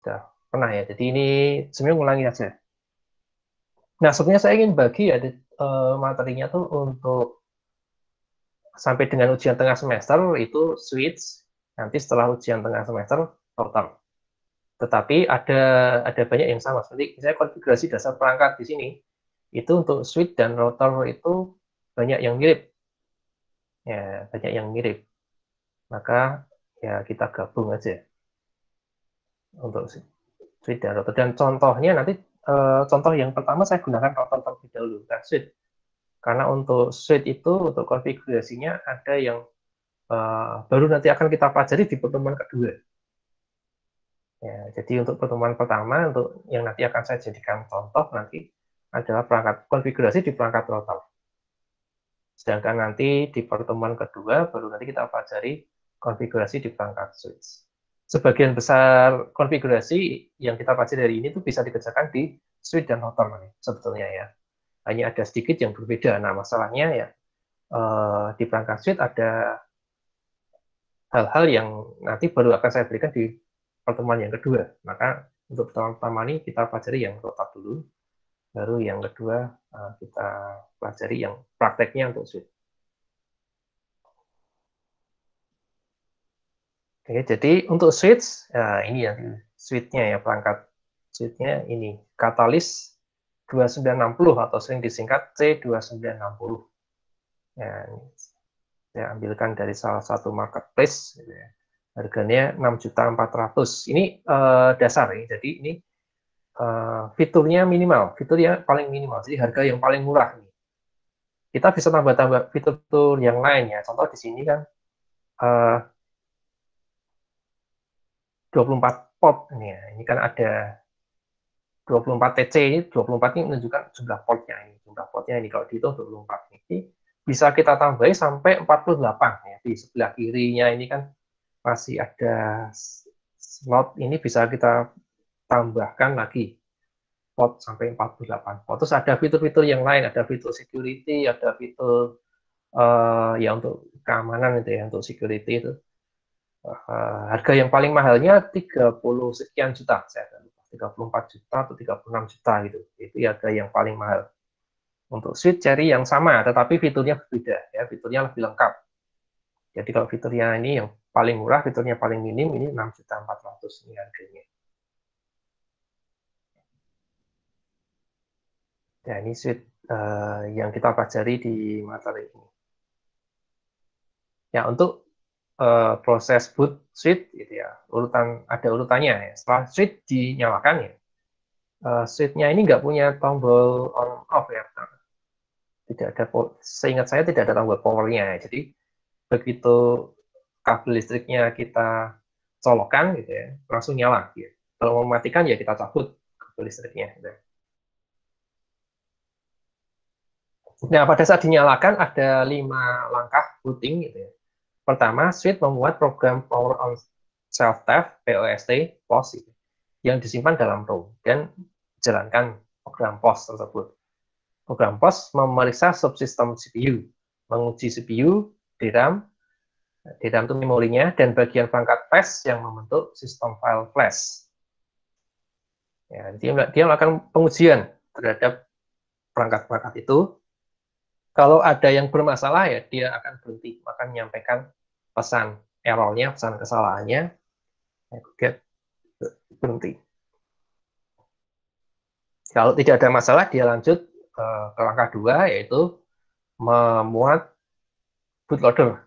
Sudah pernah ya. Jadi ini sebenarnya ngulangi aja. Nah, sebenarnya saya ingin bagi ya eh, materinya tuh untuk sampai dengan ujian tengah semester itu switch nanti setelah ujian tengah semester total. Tetapi ada ada banyak yang sama seperti saya konfigurasi dasar perangkat di sini itu untuk switch dan router itu banyak yang mirip. Ya, banyak yang mirip. Maka ya kita gabung aja untuk Twitter dan Dan contohnya nanti eh, contoh yang pertama saya gunakan router terlebih dahulu, dan switch Karena untuk switch itu untuk konfigurasinya ada yang eh, baru nanti akan kita pelajari di pertemuan kedua. Ya, jadi untuk pertemuan pertama untuk yang nanti akan saya jadikan contoh nanti adalah perangkat konfigurasi di perangkat router. Sedangkan nanti di pertemuan kedua baru nanti kita pelajari konfigurasi di perangkat switch sebagian besar konfigurasi yang kita pelajari dari ini tuh bisa dikerjakan di switch dan router sebetulnya ya. Hanya ada sedikit yang berbeda. Nah, masalahnya ya uh, di perangkat switch ada hal-hal yang nanti baru akan saya berikan di pertemuan yang kedua. Maka untuk pertemuan pertama ini kita pelajari yang router dulu, baru yang kedua eh, kita pelajari yang prakteknya untuk switch. Oke, jadi untuk switch, ya ini ya switchnya ya perangkat switchnya ini katalis 2960 atau sering disingkat C2960. Ya, saya ambilkan dari salah satu marketplace, gitu ya. harganya 6.400. Ini uh, dasar ya, jadi ini uh, fiturnya minimal, fiturnya paling minimal, jadi harga yang paling murah. Nih. Kita bisa tambah-tambah fitur-fitur yang lainnya. Contoh di sini kan uh, 24 port ini ya. Ini kan ada 24 TC ini 24 ini menunjukkan jumlah portnya ini. Jumlah portnya ini kalau dihitung 24 ini bisa kita tambahi sampai 48 ya. Di sebelah kirinya ini kan masih ada slot ini bisa kita tambahkan lagi port sampai 48 port. Terus ada fitur-fitur yang lain, ada fitur security, ada fitur uh, ya untuk keamanan itu ya, untuk security itu Eh, harga yang paling mahalnya 30 sekian juta saya tadi lupa 34 juta atau 36 juta gitu itu ya harga yang paling mahal untuk switch cari yang sama tetapi fiturnya berbeda ya fiturnya lebih lengkap jadi kalau fiturnya ini yang paling murah fiturnya paling minim ini 6 juta 400 ini harganya ya ini switch eh, uh, yang kita pelajari di materi ini ya untuk uh, proses boot switch gitu ya urutan ada urutannya ya setelah switch dinyalakan ya uh, eh, switchnya ini nggak punya tombol on off ya tidak ada seingat saya tidak ada tombol powernya ya. jadi begitu kabel listriknya kita colokan gitu ya langsung nyala gitu. kalau mau matikan ya kita cabut kabel listriknya gitu. Nah, pada saat dinyalakan ada lima langkah booting gitu ya. Pertama, Swift membuat program Power on Self-Test, POST, POS, yang disimpan dalam ROM dan jalankan program POST tersebut. Program POST memeriksa subsistem CPU, menguji CPU, DRAM, DRAM itu memorinya, dan bagian perangkat flash yang membentuk sistem file flash. Ya, dia, dia melakukan pengujian terhadap perangkat-perangkat itu. Kalau ada yang bermasalah ya dia akan berhenti, maka menyampaikan pesan errornya, pesan kesalahannya, get berhenti. Kalau tidak ada masalah, dia lanjut eh, ke langkah dua, yaitu memuat bootloader.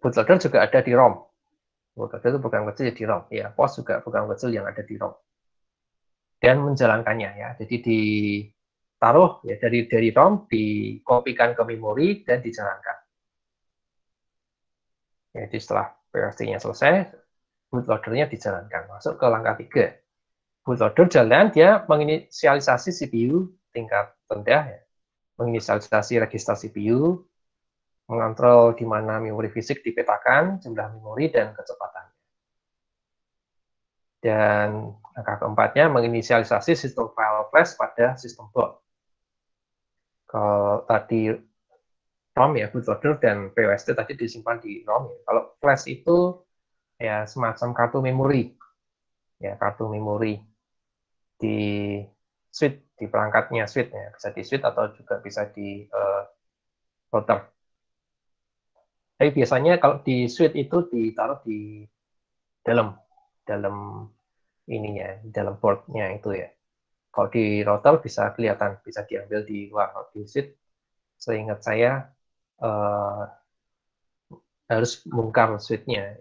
Bootloader juga ada di ROM. Bootloader itu program kecil di ROM. Ya, POS juga program kecil yang ada di ROM. Dan menjalankannya ya. Jadi ditaruh ya dari dari ROM, dikopikan ke memori dan dijalankan. Jadi setelah prc nya selesai, bootloadernya dijalankan. Masuk ke langkah tiga. Bootloader jalan, dia menginisialisasi CPU tingkat rendah, ya. menginisialisasi register CPU, mengontrol di mana memori fisik dipetakan, jumlah memori, dan kecepatannya. Dan langkah keempatnya, menginisialisasi sistem file flash pada sistem boot. Kalau tadi ROM ya, bootloader dan PWSD tadi disimpan di ROM. Ya. Kalau flash itu ya semacam kartu memori, ya kartu memori di switch di perangkatnya switch ya, bisa di switch atau juga bisa di uh, router. Tapi biasanya kalau di switch itu ditaruh di dalam dalam ininya, dalam portnya itu ya. Kalau di router bisa kelihatan, bisa diambil di luar. Kalau di switch seingat saya uh, harus bongkar switchnya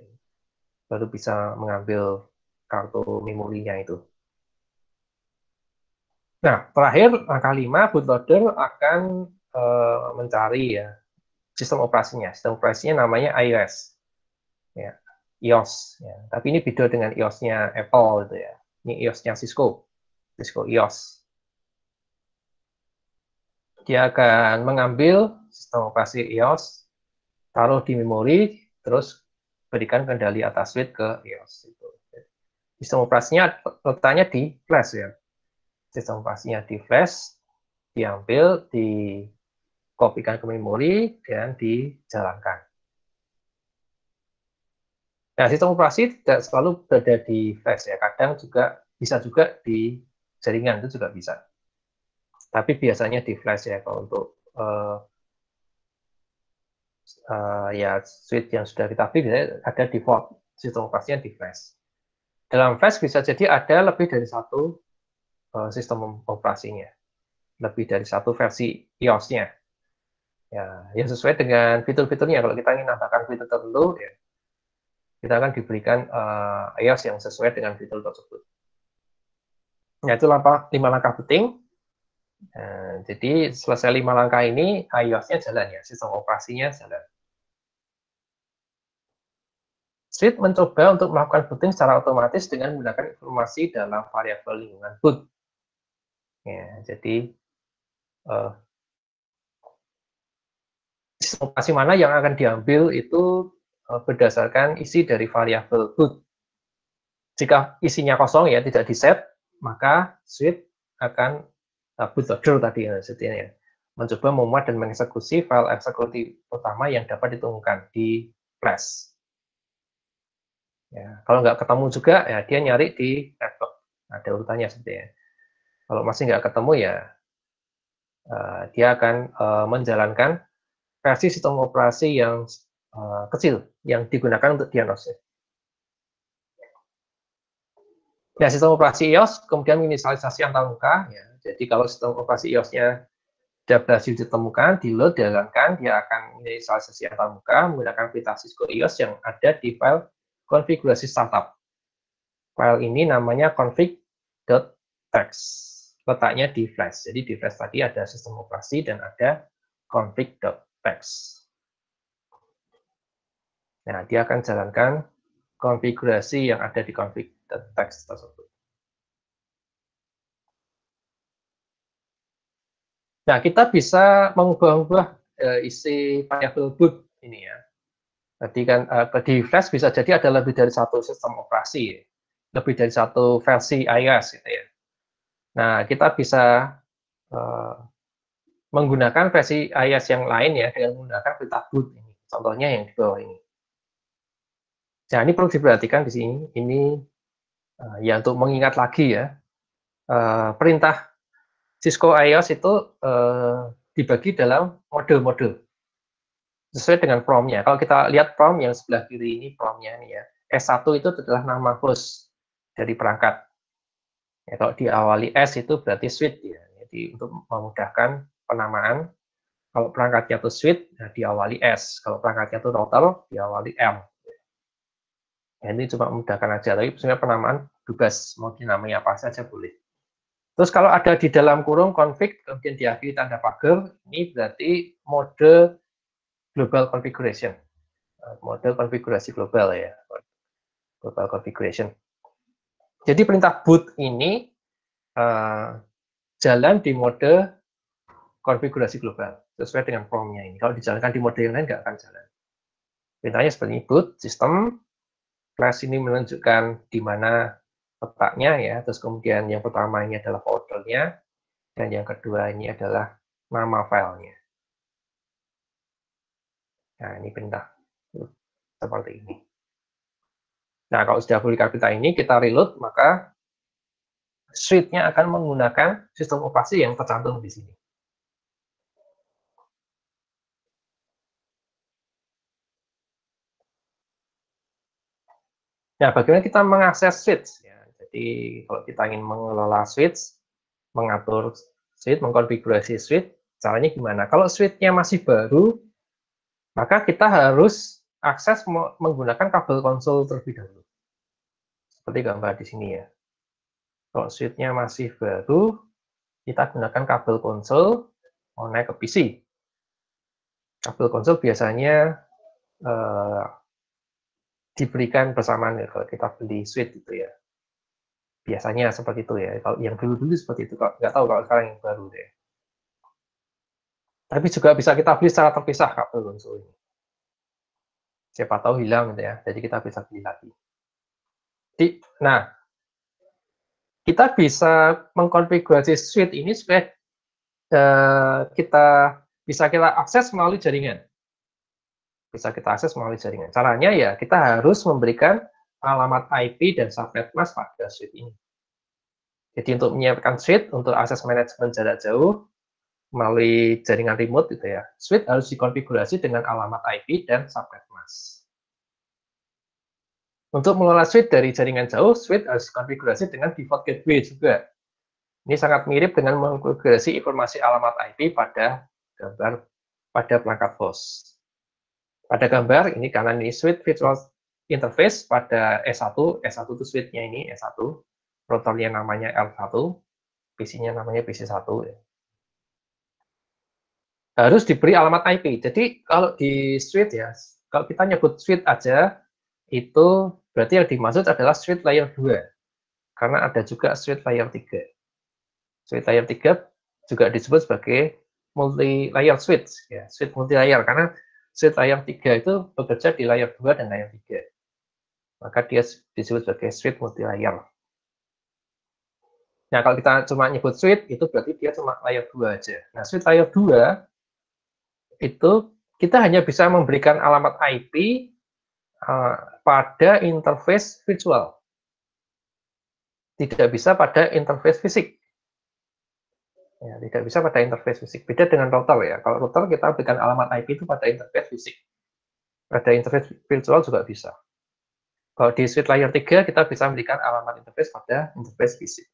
baru bisa mengambil kartu memorinya itu. Nah, terakhir langkah lima bootloader akan uh, mencari ya sistem operasinya. Sistem operasinya namanya iOS. Ya, iOS ya. Tapi ini beda dengan iOS-nya Apple gitu ya. Ini iOS-nya Cisco. Cisco iOS. Dia akan mengambil sistem operasi EOS, taruh di memori, terus berikan kendali atas switch ke EOS. Itu. Sistem operasinya letaknya di flash ya. Sistem operasinya di flash, diambil, dikopikan ke memori, dan dijalankan. Nah, sistem operasi tidak selalu berada di flash ya. Kadang juga bisa juga di jaringan, itu juga bisa. Tapi biasanya di flash ya kalau untuk uh, uh, ya switch yang sudah kita pilih ada ada default sistem operasinya di flash. Dalam flash bisa jadi ada lebih dari satu uh, sistem operasinya, lebih dari satu versi iOS-nya. Ya, ya sesuai dengan fitur-fiturnya. Kalau kita ingin menambahkan fitur tertentu, ya, kita akan diberikan uh, iOS yang sesuai dengan fitur tersebut. Nah itu lima langkah penting Nah, jadi selesai lima langkah ini iOS-nya jalan ya, sistem operasinya jalan. Switch mencoba untuk melakukan booting secara otomatis dengan menggunakan informasi dalam variabel lingkungan boot. Ya, jadi uh, sistem operasi mana yang akan diambil itu uh, berdasarkan isi dari variabel boot. Jika isinya kosong ya tidak di set, maka switch akan bootloader tadi ya ya. Mencoba memuat dan mengeksekusi file eksekutif utama yang dapat ditemukan di flash. Ya, kalau nggak ketemu juga, ya dia nyari di laptop. Ada urutannya sebetulnya. Kalau masih nggak ketemu ya, uh, dia akan uh, menjalankan versi sistem operasi yang uh, kecil yang digunakan untuk diagnosis. Nah, sistem operasi iOS kemudian menginisialisasi antar muka. Ya. Jadi kalau sistem operasi iOS-nya sudah berhasil ditemukan, di load, dijalankan, dia akan menginisialisasi antar muka menggunakan fitur Cisco iOS yang ada di file konfigurasi startup. File ini namanya config.txt, letaknya di flash. Jadi di flash tadi ada sistem operasi dan ada config.txt. Nah, dia akan jalankan konfigurasi yang ada di config teks tersebut. Nah, kita bisa mengubah-ubah eh, isi variable boot ini ya. Jadi kan e, di flash bisa jadi ada lebih dari satu sistem operasi, lebih dari satu versi iOS gitu ya. Nah, kita bisa uh, menggunakan versi iOS yang lain ya dengan menggunakan perintah boot ini. Contohnya yang di bawah ini. Nah, ini perlu diperhatikan di sini. Ini uh, ya untuk mengingat lagi ya uh, perintah Cisco IOS itu uh, dibagi dalam mode-mode sesuai dengan promnya. Kalau kita lihat prom yang sebelah kiri ini promnya ini ya. S1 itu adalah nama host dari perangkat. Ya, kalau diawali S itu berarti switch. ya. Jadi untuk memudahkan penamaan. Kalau perangkatnya itu switch nah diawali S. Kalau perangkatnya itu router, diawali M ya ini cuma memudahkan aja tapi sebenarnya penamaan bebas mau dinamai apa saja boleh terus kalau ada di dalam kurung config kemudian diakhiri tanda pagar ini berarti mode global configuration eh, mode konfigurasi global ya global configuration jadi perintah boot ini uh, jalan di mode konfigurasi global sesuai dengan promnya ini kalau dijalankan di mode yang lain nggak akan jalan perintahnya seperti ini boot system kelas ini menunjukkan di mana letaknya ya, terus kemudian yang pertama ini adalah foldernya, dan yang kedua ini adalah nama filenya. Nah, ini pindah seperti ini. Nah, kalau sudah publikasi kapita ini, kita reload, maka suite-nya akan menggunakan sistem operasi yang tercantum di sini. Nah, bagaimana kita mengakses switch? Ya, jadi kalau kita ingin mengelola switch, mengatur switch, mengkonfigurasi switch, caranya gimana? Kalau switchnya masih baru, maka kita harus akses menggunakan kabel konsol terlebih dahulu. Seperti gambar di sini ya. Kalau switchnya masih baru, kita gunakan kabel konsol connect ke PC. Kabel konsol biasanya eh, diberikan bersamaan ya kalau kita beli suite gitu ya biasanya seperti itu ya kalau yang dulu dulu seperti itu nggak tahu kalau sekarang yang baru deh tapi juga bisa kita beli secara terpisah kabel konsol ini siapa tahu hilang gitu ya jadi kita bisa beli lagi di, nah kita bisa mengkonfigurasi suite ini supaya uh, kita bisa kita akses melalui jaringan bisa kita akses melalui jaringan. Caranya ya kita harus memberikan alamat IP dan subnet mask pada switch ini. Jadi untuk menyiapkan switch untuk akses manajemen jarak jauh melalui jaringan remote gitu ya, switch harus dikonfigurasi dengan alamat IP dan subnet mask. Untuk mengelola switch dari jaringan jauh, switch harus dikonfigurasi dengan default gateway juga. Ini sangat mirip dengan mengkonfigurasi informasi alamat IP pada gambar pada perangkat host. Pada gambar ini kanan ini switch virtual interface pada S1, S1 itu switch-nya ini S1, rotornya namanya L1, PC-nya namanya PC1. Ya. Harus diberi alamat IP. Jadi kalau di switch ya, kalau kita nyebut switch aja, itu berarti yang dimaksud adalah switch layer 2 karena ada juga switch layer 3. Switch layer 3 juga disebut sebagai multi layer switch ya, switch multi layer karena Seat layar 3 itu bekerja di layar 2 dan layar 3. Maka dia disebut sebagai suite multi-layer. Nah, kalau kita cuma nyebut suite, itu berarti dia cuma layar 2 aja. Nah, suite layar 2 itu kita hanya bisa memberikan alamat IP uh, eh, pada interface virtual. Tidak bisa pada interface fisik. Ya, tidak bisa pada interface fisik. Beda dengan router ya. Kalau router kita berikan alamat IP itu pada interface fisik. Pada interface virtual juga bisa. Kalau di switch layer 3 kita bisa memberikan alamat interface pada interface fisik.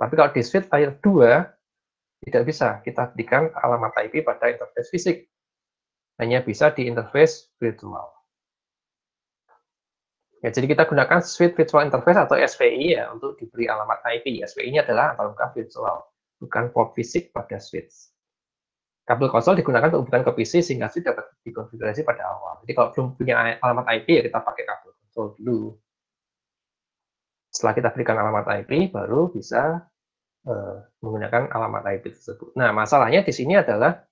Tapi kalau di switch layer 2 tidak bisa kita berikan alamat IP pada interface fisik. Hanya bisa di interface virtual. Ya, jadi kita gunakan switch Virtual Interface atau SVI ya untuk diberi alamat IP. SVI nya adalah antarmuka virtual bukan port fisik pada switch. Kabel konsol digunakan untuk hubungan ke PC sehingga switch dapat dikonfigurasi pada awal. Jadi kalau belum punya alamat IP ya kita pakai kabel konsol dulu. Setelah kita berikan alamat IP baru bisa uh, menggunakan alamat IP tersebut. Nah masalahnya di sini adalah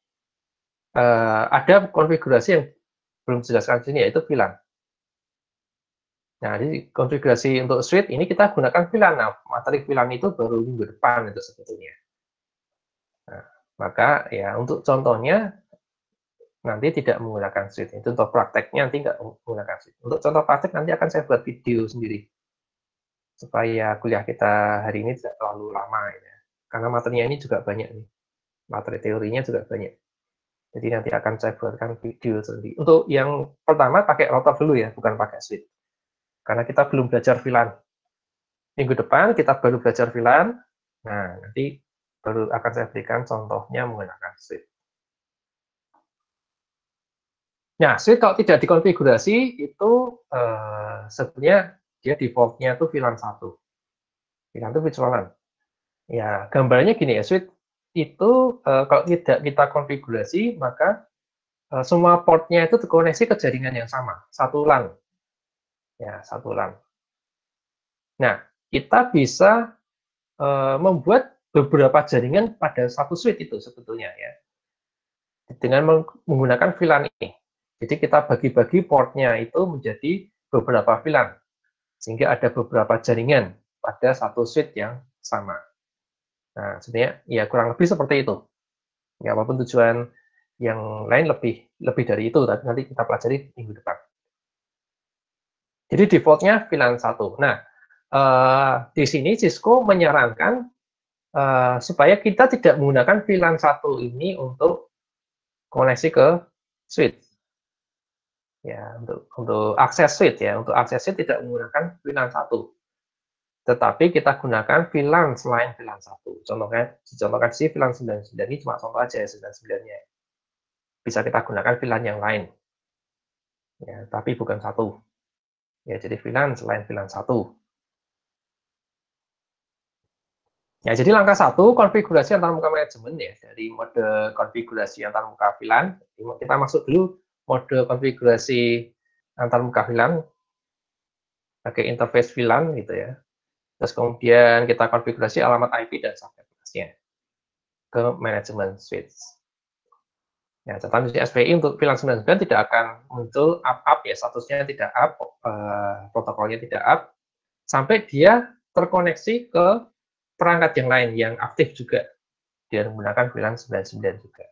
uh, ada konfigurasi yang belum dijelaskan di sini yaitu VLAN. Nah, di konfigurasi untuk switch ini kita gunakan VLAN. Nah, materi VLAN itu baru minggu depan itu sebetulnya. Nah, maka ya untuk contohnya nanti tidak menggunakan sheet. Untuk prakteknya nanti nggak menggunakan sheet. Untuk contoh praktek nanti akan saya buat video sendiri supaya kuliah kita hari ini tidak terlalu lama ya. Karena materinya ini juga banyak nih. Materi teorinya juga banyak. Jadi nanti akan saya buatkan video sendiri. Untuk yang pertama pakai rotor dulu ya, bukan pakai sheet. Karena kita belum belajar VLAN. Minggu depan kita baru belajar VLAN. Nah, nanti perlu akan saya berikan contohnya menggunakan switch. Nah, switch kalau tidak dikonfigurasi itu eh, sebenarnya dia defaultnya itu VLAN 1. VLAN itu Ya, gambarnya gini ya, switch itu eh, kalau tidak kita konfigurasi maka eh, semua portnya itu terkoneksi ke jaringan yang sama, satu LAN. Ya, satu LAN. Nah, kita bisa eh, membuat beberapa jaringan pada satu switch itu sebetulnya ya. Dengan menggunakan VLAN ini. Jadi kita bagi-bagi portnya itu menjadi beberapa VLAN. Sehingga ada beberapa jaringan pada satu switch yang sama. Nah, sebenarnya ya kurang lebih seperti itu. Ya, apapun tujuan yang lain lebih lebih dari itu, tapi nanti kita pelajari minggu depan. Jadi defaultnya VLAN 1. Nah, eh, di sini Cisco menyarankan uh, supaya kita tidak menggunakan VLAN 1 ini untuk koneksi ke switch. Ya, untuk untuk akses switch ya, untuk akses switch tidak menggunakan VLAN 1. Tetapi kita gunakan VLAN selain VLAN 1. Contohnya, dicontohkan si VLAN 99 ini cuma contoh aja ya, sembilan 99 Bisa kita gunakan VLAN yang lain. Ya, tapi bukan satu. Ya, jadi VLAN selain VLAN 1. Ya, jadi langkah satu, konfigurasi antar muka manajemen ya, dari mode konfigurasi antar muka VLAN. Kita masuk dulu mode konfigurasi antar muka VLAN, pakai interface VLAN gitu ya. Terus kemudian kita konfigurasi alamat IP dan subnet ke manajemen switch. Ya, catatan di SPI untuk VLAN 99 tidak akan muncul up-up ya, statusnya tidak up, eh, protokolnya tidak up, sampai dia terkoneksi ke perangkat yang lain yang aktif juga dia menggunakan VLAN 99 juga.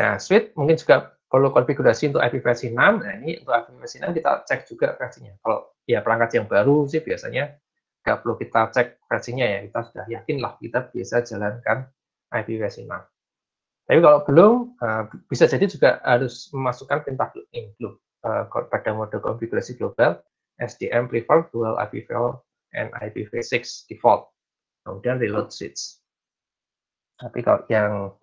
Nah, switch mungkin juga perlu konfigurasi untuk IP versi 6. Nah, ini untuk IP versi 6 kita cek juga versinya. Kalau ya perangkat yang baru sih biasanya nggak perlu kita cek versinya ya. Kita sudah yakin lah kita bisa jalankan IP versi 6. Tapi kalau belum, eh, bisa jadi juga harus memasukkan perintah include eh, pada mode konfigurasi global SDM prefer dual IPv4 and IPv6 default. Kemudian reload switch. Tapi kalau yang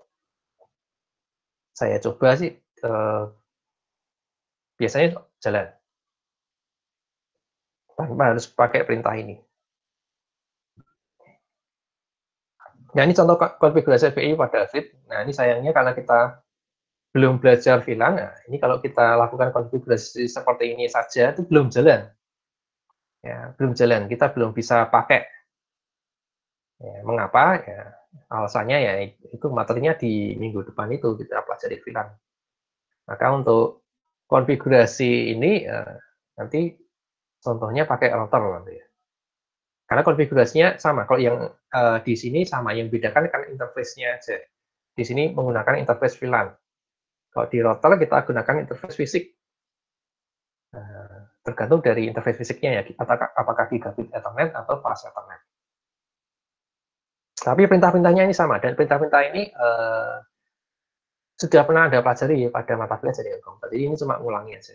saya coba sih eh, biasanya jalan. Tanpa harus pakai perintah ini. Nah, ini contoh konfigurasi VI pada fit. Nah, ini sayangnya karena kita belum belajar VLAN, nah, ini kalau kita lakukan konfigurasi seperti ini saja, itu belum jalan ya, belum jalan, kita belum bisa pakai. Ya, mengapa? Ya, alasannya ya itu materinya di minggu depan itu kita pelajari bilang. Maka untuk konfigurasi ini eh, nanti contohnya pakai router nanti ya. Karena konfigurasinya sama. Kalau yang uh, di sini sama, yang bedakan karena interface-nya aja. Di sini menggunakan interface VLAN. Kalau di router kita gunakan interface fisik. Nah, tergantung dari interface fisiknya ya, apakah, gigabit Ethernet atau fast Ethernet. Tapi perintah-perintahnya ini sama, dan perintah-perintah ini eh, sudah pernah Anda pelajari pada mata kuliah jadi komputer. Jadi ini cuma ngulangi aja.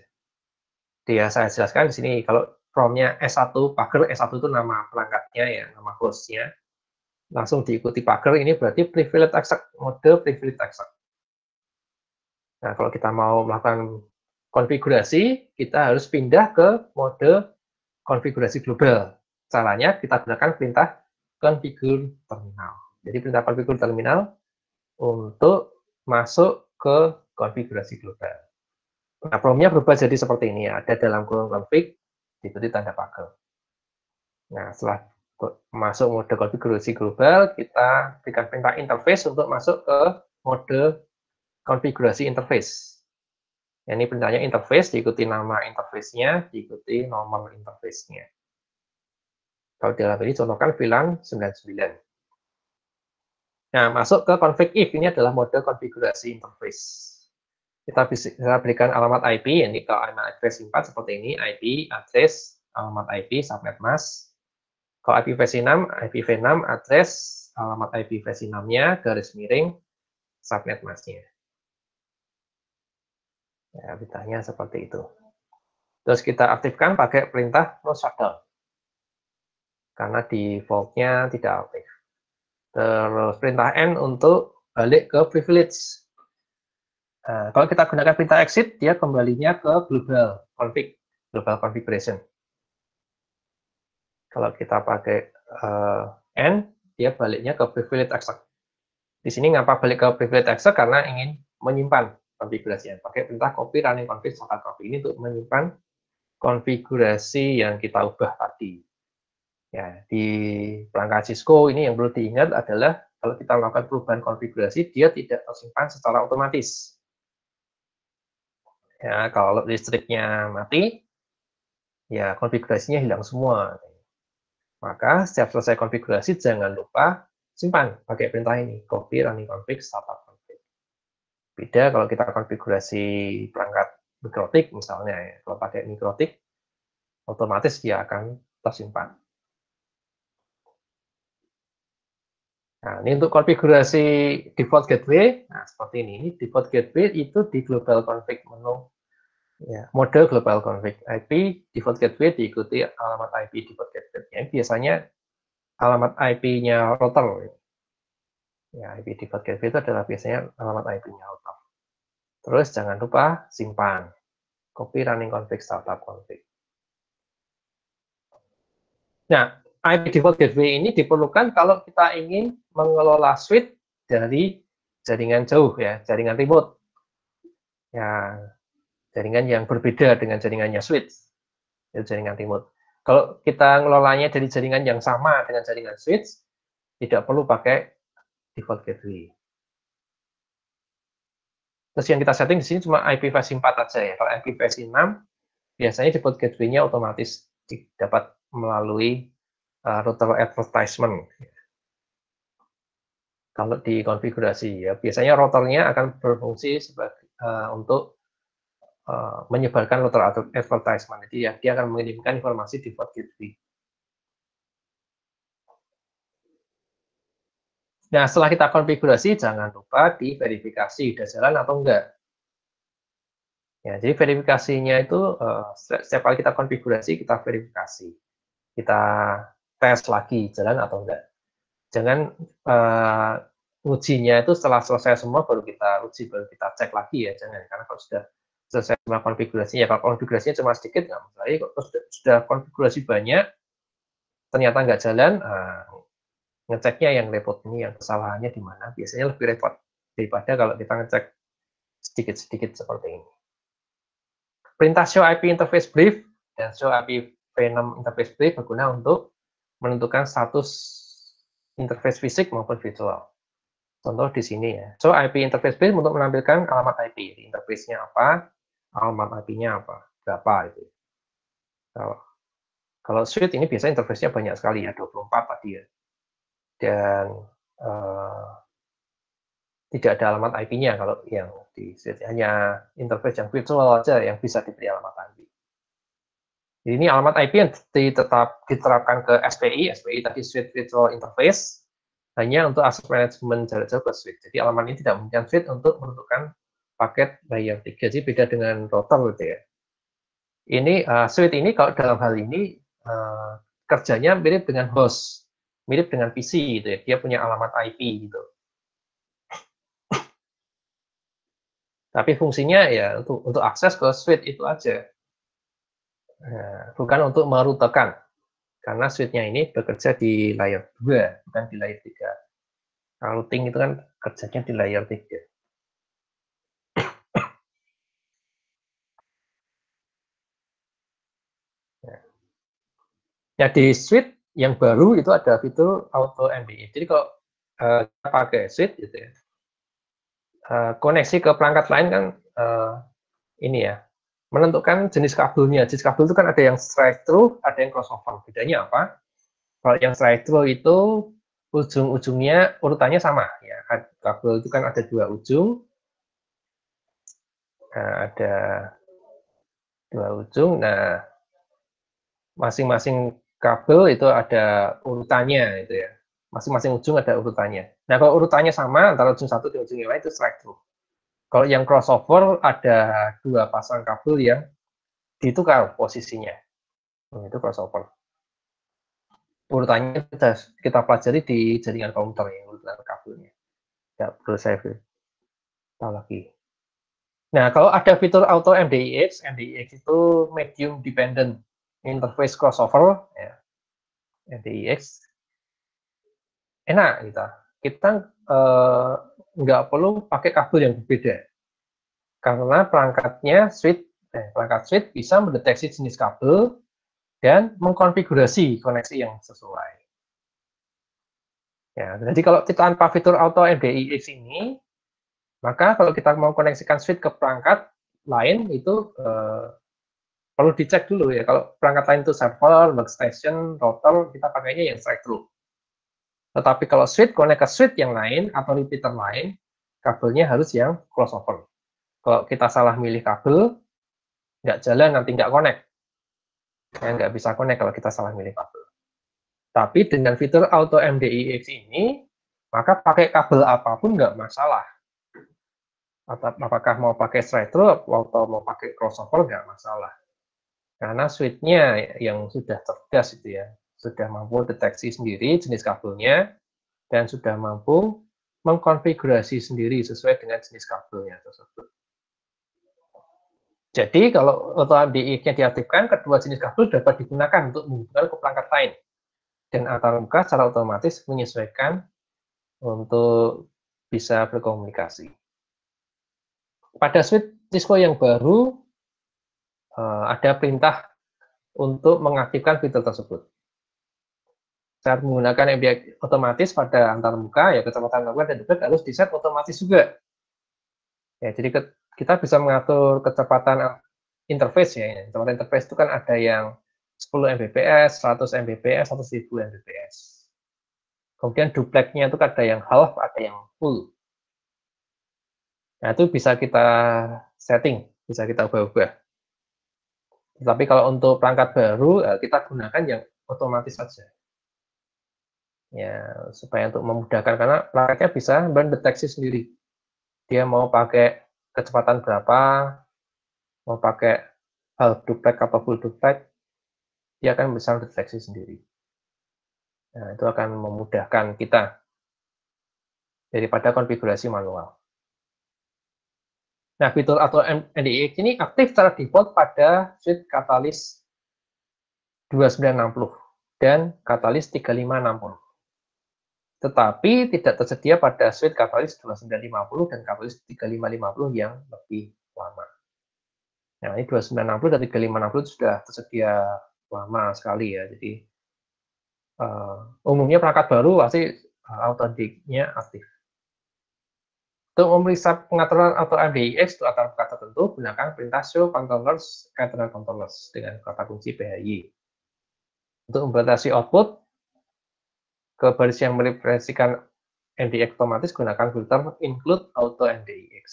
Dia saya jelaskan di sini, kalau promnya S1, pagar S1 itu nama perangkatnya ya, nama hostnya. Langsung diikuti pagar, ini berarti privilege exec, mode privilege exec. Nah, kalau kita mau melakukan konfigurasi, kita harus pindah ke mode konfigurasi global. Caranya kita gunakan perintah configure terminal. Jadi perintah configure terminal untuk masuk ke konfigurasi global. Nah, promnya berubah jadi seperti ini. Ya. Ada dalam kurung config, diikuti tanda pagar. Nah, setelah masuk mode konfigurasi global, kita berikan perintah interface untuk masuk ke mode konfigurasi interface ini perintahnya interface, diikuti nama interface-nya, diikuti nomor interface-nya. Kalau dalam ini contohkan VLAN 99. Nah, masuk ke config if, ini adalah mode konfigurasi interface. Kita bisa berikan alamat IP, ini kalau alamat IP simpan seperti ini, IP, address, alamat IP, subnet mask. Kalau IP IPv6, IP IPv6, address, alamat IP versi 6-nya, garis miring, subnet mask-nya. Ya, perintahnya seperti itu. Terus kita aktifkan pakai perintah no shutdown. Karena defaultnya tidak aktif. Terus perintah N untuk balik ke privilege. Nah, kalau kita gunakan perintah exit, dia kembalinya ke global config, global configuration. Kalau kita pakai uh, N, dia baliknya ke privilege exec. Di sini ngapa balik ke privilege exec? Karena ingin menyimpan Konfigurasi yang Pakai perintah copy running config shortcut copy ini untuk menyimpan konfigurasi yang kita ubah tadi. Ya, di perangkat Cisco ini yang perlu diingat adalah kalau kita melakukan perubahan konfigurasi, dia tidak tersimpan secara otomatis. Ya, kalau listriknya mati, ya konfigurasinya hilang semua. Maka setiap selesai konfigurasi, jangan lupa simpan pakai perintah ini, copy running config startup Beda kalau kita konfigurasi perangkat mikrotik misalnya ya. Kalau pakai mikrotik, otomatis dia akan tersimpan. Nah, ini untuk konfigurasi default gateway. Nah, seperti ini. Ini default gateway itu di global config menu ya, mode global config IP default gateway diikuti alamat IP default gateway. biasanya alamat IP-nya router. Ya, IP default gateway itu adalah biasanya alamat IP-nya outlog. Terus jangan lupa simpan. Copy running config startup config. Nah, IP default gateway ini diperlukan kalau kita ingin mengelola switch dari jaringan jauh ya, jaringan remote. Ya, jaringan yang berbeda dengan jaringannya switch. Itu jaringan remote. Kalau kita ngelolanya dari jaringan yang sama dengan jaringan switch, tidak perlu pakai default gateway. Terus yang kita setting di sini cuma IPv4 aja ya. Kalau IPv6 biasanya default gateway-nya otomatis dapat melalui uh, router advertisement. Kalau di konfigurasi ya, biasanya routernya akan berfungsi sebagai uh, untuk uh, menyebarkan router advertisement. Jadi ya, dia akan mengirimkan informasi default gateway. Nah, setelah kita konfigurasi, jangan lupa diverifikasi udah jalan atau enggak. Ya, jadi verifikasinya itu eh, setiap kali kita konfigurasi, kita verifikasi. Kita tes lagi jalan atau enggak. Jangan uh, ujinya itu setelah selesai semua baru kita uji, baru kita cek lagi ya, jangan karena kalau sudah selesai semua konfigurasinya, ya, kalau konfigurasinya cuma sedikit nggak masalah. Kalau sudah, sudah konfigurasi banyak, ternyata enggak jalan, uh, ngeceknya yang repot ini yang kesalahannya di mana biasanya lebih repot daripada kalau kita ngecek sedikit-sedikit seperti ini. Perintah show IP interface brief dan show IP v interface brief berguna untuk menentukan status interface fisik maupun virtual. Contoh di sini ya. show IP interface brief untuk menampilkan alamat IP. Interface-nya apa, alamat IP-nya apa, berapa itu. Kalau, kalau suite ini biasanya interface-nya banyak sekali ya, 24 tadi ya dan uh, tidak ada alamat IP-nya kalau yang di switch hanya interface yang virtual saja yang bisa diberi alamat IP. Jadi ini alamat IP yang tetap diterapkan ke SPI, SPI tadi switch Virtual Interface, hanya untuk access management jarak jauh ke switch. Jadi alamat ini tidak memungkinkan switch untuk menentukan paket layer 3. Jadi beda dengan router gitu ya. Ini uh, eh, switch ini kalau dalam hal ini uh, kerjanya mirip dengan host mirip dengan PC gitu ya. Dia punya alamat IP gitu. Tapi fungsinya ya untuk untuk akses ke switch itu aja. Nah, bukan untuk merutekan. Karena switch-nya ini bekerja di layer 2, bukan di layer 3. Kalau routing itu kan kerjanya di layer 3. Nah. Ya, di switch yang baru itu ada fitur auto MBI. Jadi kalau uh, pakai switch, gitu ya, uh, koneksi ke perangkat lain kan uh, ini ya, menentukan jenis kabelnya. Jenis kabel itu kan ada yang straight through, ada yang crossover. Bedanya apa? Kalau yang straight through itu ujung-ujungnya urutannya sama ya. Kabel itu kan ada dua ujung. Nah, ada dua ujung. Nah, masing-masing kabel itu ada urutannya itu ya. Masing-masing ujung ada urutannya. Nah, kalau urutannya sama antara ujung satu dengan ujung yang lain itu strike through. Kalau yang crossover ada dua pasang kabel yang ditukar posisinya. Nah, itu crossover. Urutannya sudah kita pelajari di jaringan komputer yang urutan kabelnya. Ya, perlu saya tahu lagi. Nah, kalau ada fitur auto MDIX, MDIX itu medium dependent interface crossover ya, NTIX e enak kita kita eh, nggak perlu pakai kabel yang berbeda karena perangkatnya switch eh, perangkat switch bisa mendeteksi jenis kabel dan mengkonfigurasi koneksi yang sesuai ya jadi kalau kita tanpa fitur auto NTIX ini maka kalau kita mau koneksikan switch ke perangkat lain itu eh, perlu dicek dulu ya kalau perangkat lain itu server, workstation, router kita pakainya yang straight through. Tetapi kalau switch konek ke switch yang lain atau repeater lain, kabelnya harus yang crossover. Kalau kita salah milih kabel, nggak jalan nanti nggak connect. Ya, nggak bisa connect kalau kita salah milih kabel. Tapi dengan fitur auto MDIX ini, maka pakai kabel apapun nggak masalah. Apakah mau pakai straight through atau mau pakai crossover nggak masalah karena switch-nya yang sudah cerdas itu ya, sudah mampu deteksi sendiri jenis kabelnya dan sudah mampu mengkonfigurasi sendiri sesuai dengan jenis kabelnya tersebut. Jadi kalau OTMDI-nya diaktifkan, kedua jenis kabel dapat digunakan untuk menghubungkan ke perangkat lain. Dan antar muka secara otomatis menyesuaikan untuk bisa berkomunikasi. Pada switch Cisco yang baru, Eh, ada perintah untuk mengaktifkan fitur tersebut. Saat menggunakan MBI otomatis pada antar muka, ya kecepatan lakukan dan debit harus di-set otomatis juga. Ya, jadi ke, kita bisa mengatur kecepatan interface ya. Kecepatan interface itu kan ada yang 10 Mbps, 100 Mbps, 100.000 Mbps. Kemudian dupleknya itu kan ada yang half, ada yang full. Nah, itu bisa kita setting, bisa kita ubah-ubah. Tetapi kalau untuk perangkat baru, eh, kita gunakan yang otomatis saja. Ya, supaya untuk memudahkan, karena perangkatnya bisa mendeteksi sendiri. Dia mau pakai kecepatan berapa, mau pakai half duplex atau full duplex, dia akan bisa mendeteksi sendiri. Nah, itu akan memudahkan kita daripada konfigurasi manual. Nah, fitur atau NDX ini aktif secara default pada switch Catalyst 2960 dan Catalyst 3560. Tetapi tidak tersedia pada switch Catalyst 2950 dan Catalyst 3550 yang lebih lama. Nah, ini 2960 dan 3560 sudah tersedia lama sekali ya. Jadi eh, umumnya perangkat baru pasti uh, aktif. Untuk memeriksa pengaturan atau MDIX atau antar kata tertentu, gunakan perintah show controllers ethernet controllers dengan kata kunci PHY. Untuk membatasi output, ke baris yang mereferensikan MDX otomatis gunakan filter include auto MDX.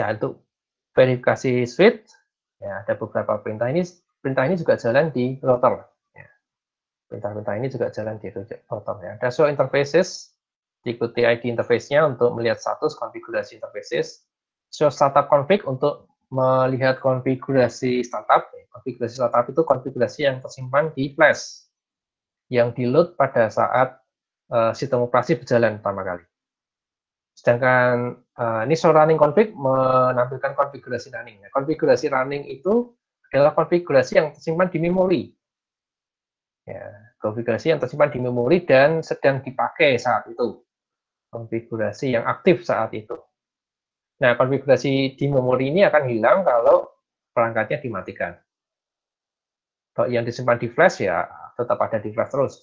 Nah, untuk verifikasi switch, ya, ada beberapa perintah ini. Perintah ini juga jalan di router. Ya. Perintah-perintah ya. ini juga jalan di router. Ya. Ada show interfaces, diikuti ID interface-nya untuk melihat status konfigurasi interfaces, show startup config untuk melihat konfigurasi startup. Konfigurasi startup itu konfigurasi yang tersimpan di flash, yang di-load pada saat uh, sistem operasi berjalan pertama kali. Sedangkan uh, ini show running config menampilkan konfigurasi running. Nah, konfigurasi running itu adalah konfigurasi yang tersimpan di memori. Ya, konfigurasi yang tersimpan di memori dan sedang dipakai saat itu konfigurasi yang aktif saat itu. Nah, konfigurasi di memori ini akan hilang kalau perangkatnya dimatikan. Kalau yang disimpan di flash ya tetap ada di flash terus.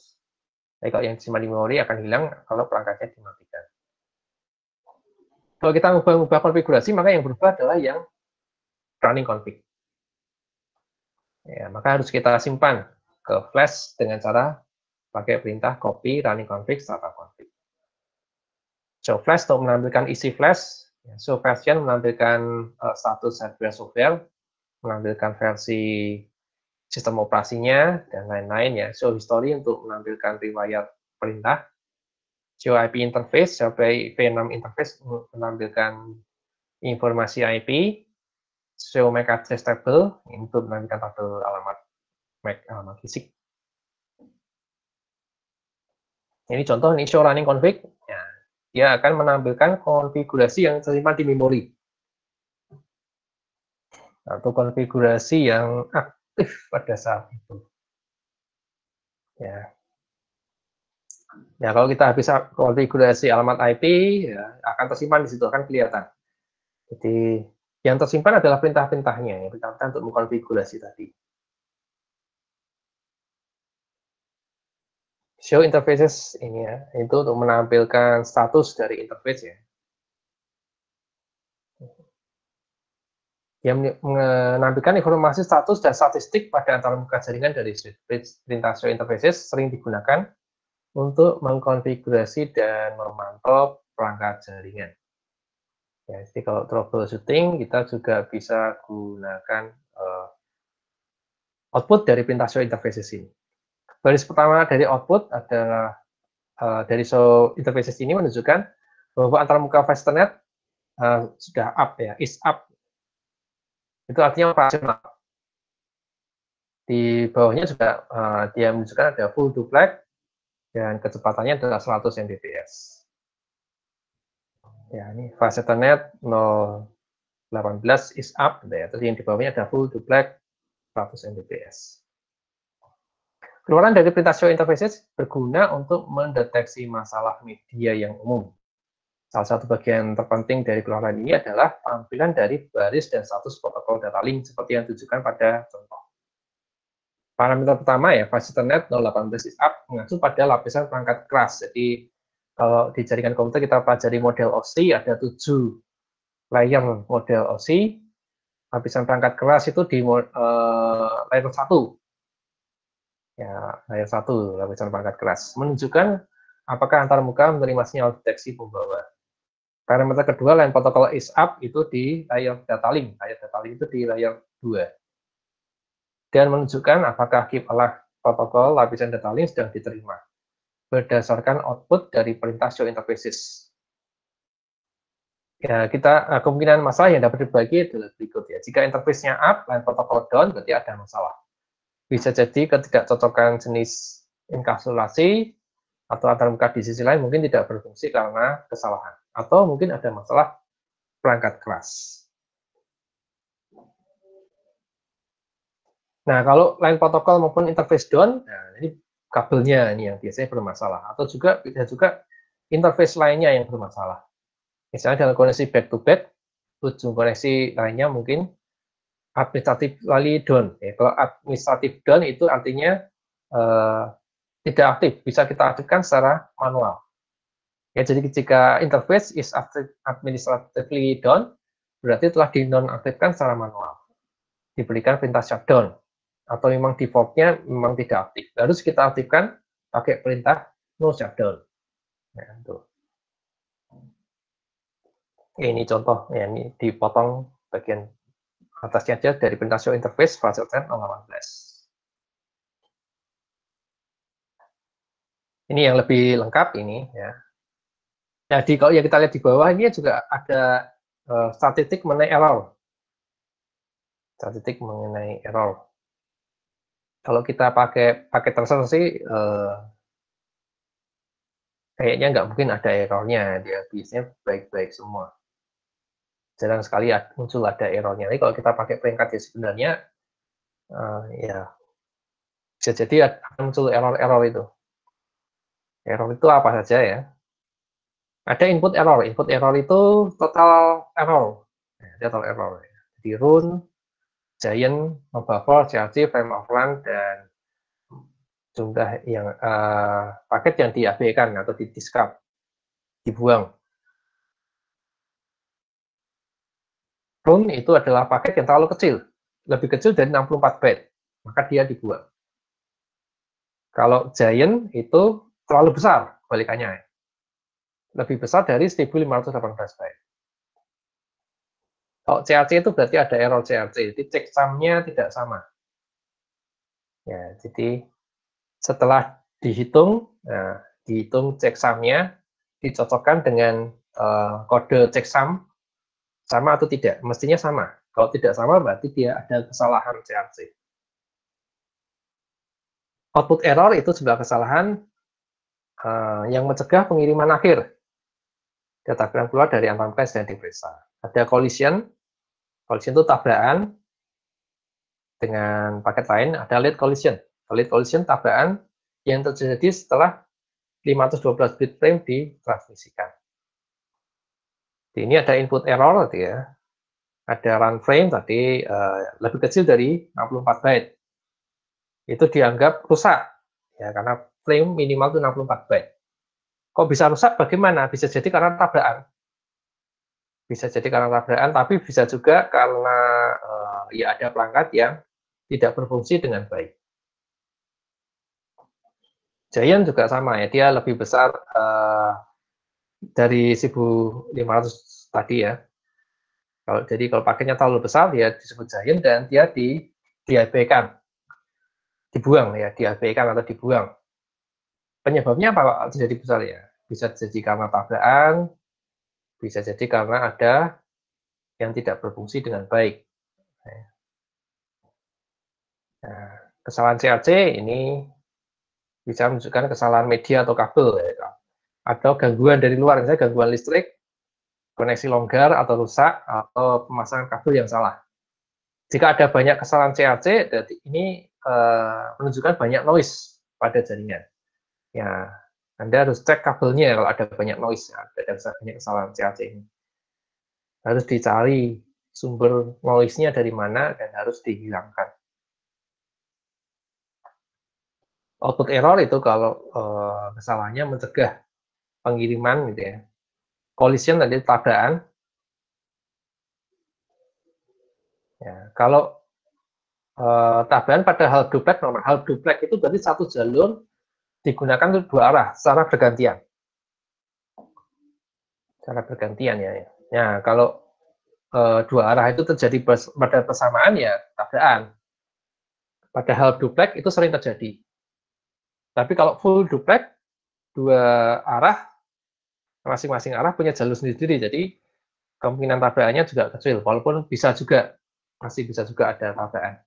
Tapi kalau yang disimpan di memori akan hilang kalau perangkatnya dimatikan. Kalau kita mengubah-ubah konfigurasi, maka yang berubah adalah yang running config. Ya, maka harus kita simpan ke flash dengan cara pakai perintah copy running config startup config flash untuk menampilkan isi flash, version ya, menampilkan uh, status hardware-software, menampilkan versi sistem operasinya, dan lain-lain ya. Show history untuk menampilkan riwayat perintah, Show IP interface, Show IP6 interface menampilkan informasi IP, Show MAC address table untuk menampilkan tabel alamat MAC alamat fisik. Ini contoh ini show running config. Ya, dia akan menampilkan konfigurasi yang tersimpan di memori. Atau konfigurasi yang aktif pada saat itu. Ya. Ya, kalau kita habis konfigurasi alamat IP, ya, akan tersimpan di situ, akan kelihatan. Jadi, yang tersimpan adalah perintah-perintahnya, ya, perintah untuk mengkonfigurasi tadi. show interfaces ini ya, itu untuk menampilkan status dari interface ya. yang menampilkan informasi status dan statistik pada antara muka jaringan dari lintas show interfaces sering digunakan untuk mengkonfigurasi dan memantau perangkat jaringan. Ya, jadi kalau troubleshooting kita juga bisa gunakan uh, output dari pintas show interfaces ini baris pertama dari output adalah eh, uh, dari so interfaces ini menunjukkan bahwa antara muka Fastnet uh, eh, sudah up ya, is up. Itu artinya operasional. Di bawahnya juga uh, dia menunjukkan ada full duplex dan kecepatannya adalah 100 Mbps. Ya, ini Fastnet 018 is up, gitu ya. terus yang di bawahnya ada full duplex 100 Mbps. Keluaran dari perintah show interfaces berguna untuk mendeteksi masalah media yang umum. Salah satu bagian terpenting dari keluaran ini adalah tampilan dari baris dan status protokol data link seperti yang ditunjukkan pada contoh. Parameter pertama ya, fast internet 018 is up mengacu pada lapisan perangkat keras. Jadi kalau di jaringan komputer kita pelajari model OC, ada tujuh layer model OC. Lapisan perangkat keras itu di uh, layer 1 ya layar satu lapisan pangkat keras menunjukkan apakah antar muka menerima sinyal deteksi pembawa. Parameter kedua lain protokol is up itu di layar data link, layar data link itu di layar 2. Dan menunjukkan apakah keep alive protokol lapisan data link sedang diterima berdasarkan output dari perintah show interfaces. Ya, kita eh, kemungkinan masalah yang dapat dibagi adalah berikut ya. Jika interface-nya up, lain protokol down berarti ada masalah bisa jadi ketidakcocokan jenis inkapsulasi atau antar muka di sisi lain mungkin tidak berfungsi karena kesalahan atau mungkin ada masalah perangkat keras. Nah, kalau lain protokol maupun interface down, nah ini kabelnya ini yang biasanya bermasalah atau juga bisa juga interface lainnya yang bermasalah. Misalnya dalam koneksi back to back, ujung koneksi lainnya mungkin administratif lali down. Ya, kalau administratif down itu artinya uh, tidak aktif, bisa kita aktifkan secara manual. Ya, jadi jika interface is administratively down, berarti telah dinonaktifkan secara manual. Diberikan perintah shutdown, atau memang defaultnya memang tidak aktif. Harus kita aktifkan pakai perintah no shutdown. Ya, itu. Ini contoh, ya, ini dipotong bagian Atasnya aja dari pentasio interface fase 18. Ini yang lebih lengkap ini ya. jadi nah, kalau yang kita lihat di bawah ini juga ada uh, statistik mengenai error. Statistik mengenai error. Kalau kita pakai pakai transaksi uh, eh, kayaknya nggak mungkin ada errornya, dia biasanya baik-baik semua jarang sekali ada, muncul ada errornya. Tapi kalau kita pakai peringkat ya sebenarnya uh, ya bisa jadi akan muncul error-error itu. Error itu apa saja ya? Ada input error. Input error itu total error. Ya, total error. Jadi run, giant, mobile, CRC, frame of run, dan jumlah yang uh, paket yang diabaikan atau di discard dibuang. Chrome itu adalah paket yang terlalu kecil, lebih kecil dari 64 byte, maka dia dibuang. Kalau Giant itu terlalu besar balikannya, lebih besar dari 1518 byte. Kalau CRC itu berarti ada error CRC, jadi samnya tidak sama. Ya, jadi setelah dihitung, nah, dihitung samnya, dicocokkan dengan uh, kode checksum sama atau tidak? Mestinya sama. Kalau tidak sama berarti dia ada kesalahan CRC. Output error itu sebuah kesalahan uh, yang mencegah pengiriman akhir. data yang keluar dari antam class dan diperiksa. Ada collision. Collision itu tabrakan dengan paket lain. Ada late collision. Late collision tabrakan yang terjadi setelah 512 bit frame ditransmisikan ini ada input error tadi ya. Ada run frame tadi uh, lebih kecil dari 64 byte. Itu dianggap rusak ya karena frame minimal itu 64 byte. Kok bisa rusak? Bagaimana? Bisa jadi karena tabrakan. Bisa jadi karena tabrakan, tapi bisa juga karena uh, ya ada perangkat yang tidak berfungsi dengan baik. Giant juga sama ya, dia lebih besar uh, dari 1500 tadi ya. Kalau jadi kalau pakainya terlalu besar dia ya disebut giant dan dia di diabaikan. Dibuang ya, diabaikan atau dibuang. Penyebabnya apa terjadi besar ya? Bisa jadi karena tabrakan, bisa jadi karena ada yang tidak berfungsi dengan baik. Nah, kesalahan CAC ini bisa menunjukkan kesalahan media atau kabel ya atau gangguan dari luar, misalnya gangguan listrik, koneksi longgar atau rusak, atau pemasangan kabel yang salah. Jika ada banyak kesalahan CAC, berarti ini eh, menunjukkan banyak noise pada jaringan. Ya, Anda harus cek kabelnya kalau ada banyak noise, ya, ada banyak kesalahan CAC ini. Harus dicari sumber noise-nya dari mana dan harus dihilangkan. Output error itu kalau eh, kesalahannya mencegah pengiriman gitu ya. Collision tadi tabrakan. Ya, kalau e, tabrakan pada hal duplex, normal, hal duplex itu berarti satu jalur digunakan untuk dua arah secara bergantian. Secara bergantian ya. Ya, ya kalau e, dua arah itu terjadi pada persamaan ya tabrakan. Pada hal duplex itu sering terjadi. Tapi kalau full duplex dua arah masing-masing arah punya jalur sendiri Jadi kemungkinan tabrakannya juga kecil, walaupun bisa juga masih bisa juga ada tabrakan.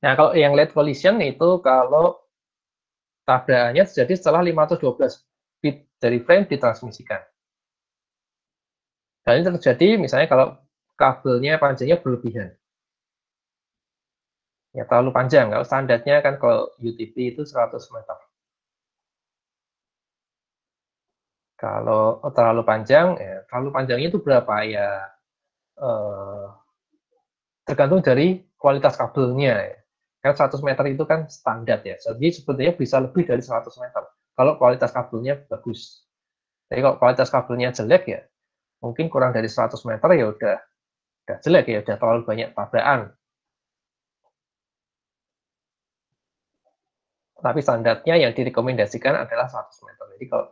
Nah, kalau yang late collision itu kalau tabrakannya terjadi setelah 512 bit dari frame ditransmisikan. Dan ini terjadi misalnya kalau kabelnya panjangnya berlebihan ya terlalu panjang kalau standarnya kan kalau UTP itu 100 meter kalau terlalu panjang ya terlalu panjangnya itu berapa ya eh, tergantung dari kualitas kabelnya ya. kan 100 meter itu kan standar ya jadi sebenarnya bisa lebih dari 100 meter kalau kualitas kabelnya bagus jadi kalau kualitas kabelnya jelek ya mungkin kurang dari 100 meter ya udah udah jelek ya udah terlalu banyak tabrakan tapi standarnya yang direkomendasikan adalah 100 meter. Jadi kalau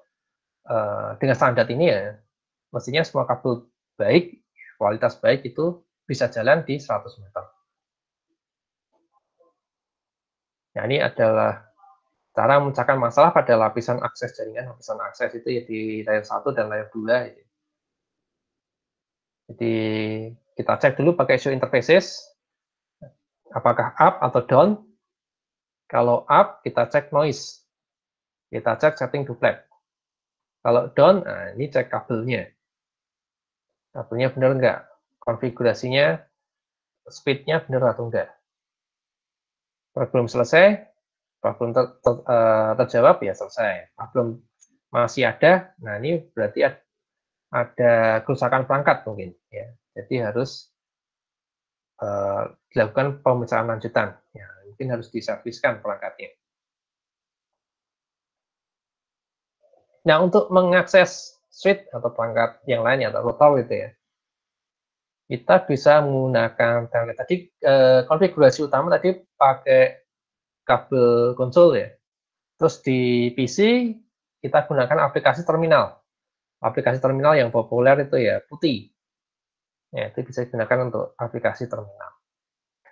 uh, dengan standar ini ya, mestinya semua kabel baik, kualitas baik itu bisa jalan di 100 meter. Nah, ini adalah cara memecahkan masalah pada lapisan akses jaringan. Lapisan akses itu ya di layar 1 dan layar 2. Jadi kita cek dulu pakai show interfaces, apakah up atau down, kalau up, kita cek noise. Kita cek setting duplex. Kalau down, nah ini cek kabelnya. Kabelnya benar enggak? Konfigurasinya, speednya benar atau enggak? Kalau belum selesai, problem ter, ter, ter, eh, terjawab ya selesai. Problem masih ada, nah ini berarti ada, ada kerusakan perangkat mungkin ya. Jadi harus uh, dilakukan pemeriksaan lanjutan ya mungkin harus diserviskan perangkatnya. Nah, untuk mengakses switch atau perangkat yang lainnya atau router itu ya, kita bisa menggunakan template. Tadi eh, konfigurasi utama tadi pakai kabel konsol ya. Terus di PC kita gunakan aplikasi terminal. Aplikasi terminal yang populer itu ya putih. Ya, itu bisa digunakan untuk aplikasi terminal.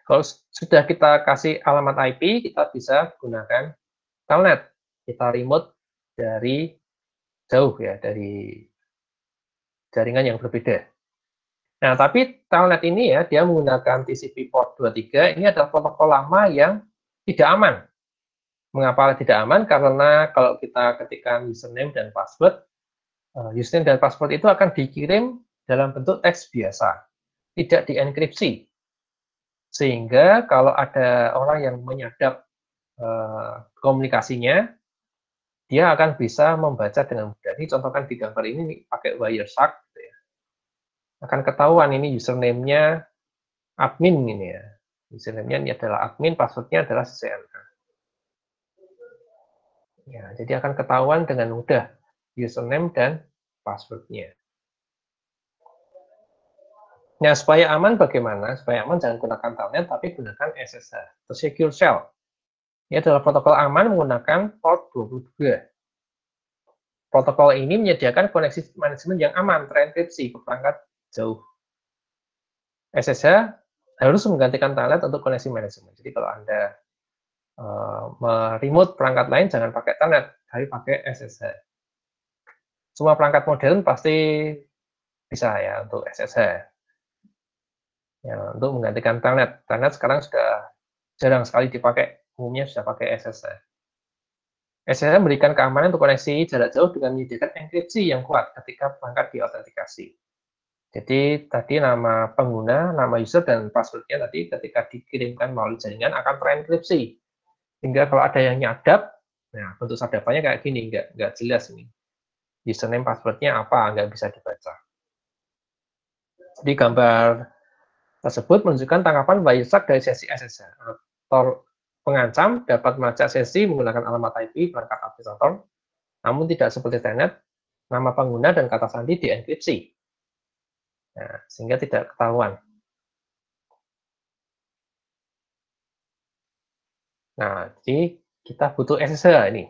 Kalau sudah kita kasih alamat IP, kita bisa gunakan telnet. Kita remote dari jauh ya, dari jaringan yang berbeda. Nah, tapi telnet ini ya, dia menggunakan TCP port 23, ini adalah protokol lama yang tidak aman. Mengapa tidak aman? Karena kalau kita ketikkan username dan password, eh, username dan password itu akan dikirim dalam bentuk teks biasa, tidak dienkripsi. Sehingga kalau ada orang yang menyadap uh, komunikasinya, dia akan bisa membaca dengan mudah. Ini contohkan di gambar ini pakai Wireshark. Gitu ya. Akan ketahuan ini username-nya admin ini ya. Username-nya ini adalah admin, passwordnya adalah CNA. Ya, jadi akan ketahuan dengan mudah username dan passwordnya. Nah, supaya aman bagaimana? Supaya aman jangan gunakan telnet, tapi gunakan SSH atau Secure Shell. Ini adalah protokol aman menggunakan port 22. Protokol ini menyediakan koneksi manajemen yang aman terenkripsi ke perangkat jauh. SSH harus menggantikan telnet untuk koneksi manajemen. Jadi kalau Anda uh, perangkat lain, jangan pakai telnet, tapi pakai SSH. Semua perangkat modern pasti bisa ya untuk SSH ya, untuk menggantikan telnet. Telnet sekarang sudah jarang sekali dipakai, umumnya sudah pakai SSL. SSL memberikan keamanan untuk koneksi jarak jauh dengan menyediakan enkripsi yang kuat ketika perangkat diautentikasi. Jadi tadi nama pengguna, nama user, dan passwordnya tadi ketika dikirimkan melalui jaringan akan terenkripsi. sehingga kalau ada yang nyadap, nah bentuk sadapannya kayak gini, nggak, nggak jelas ini Username passwordnya apa, nggak bisa dibaca. Di gambar tersebut menunjukkan tangkapan Waisak dari sesi SSH atau pengancam dapat melacak sesi menggunakan alamat IP perangkat aplikator, namun tidak seperti tenet, nama pengguna dan kata sandi dienkripsi, nah, sehingga tidak ketahuan. Nah, jadi kita butuh SSH ini.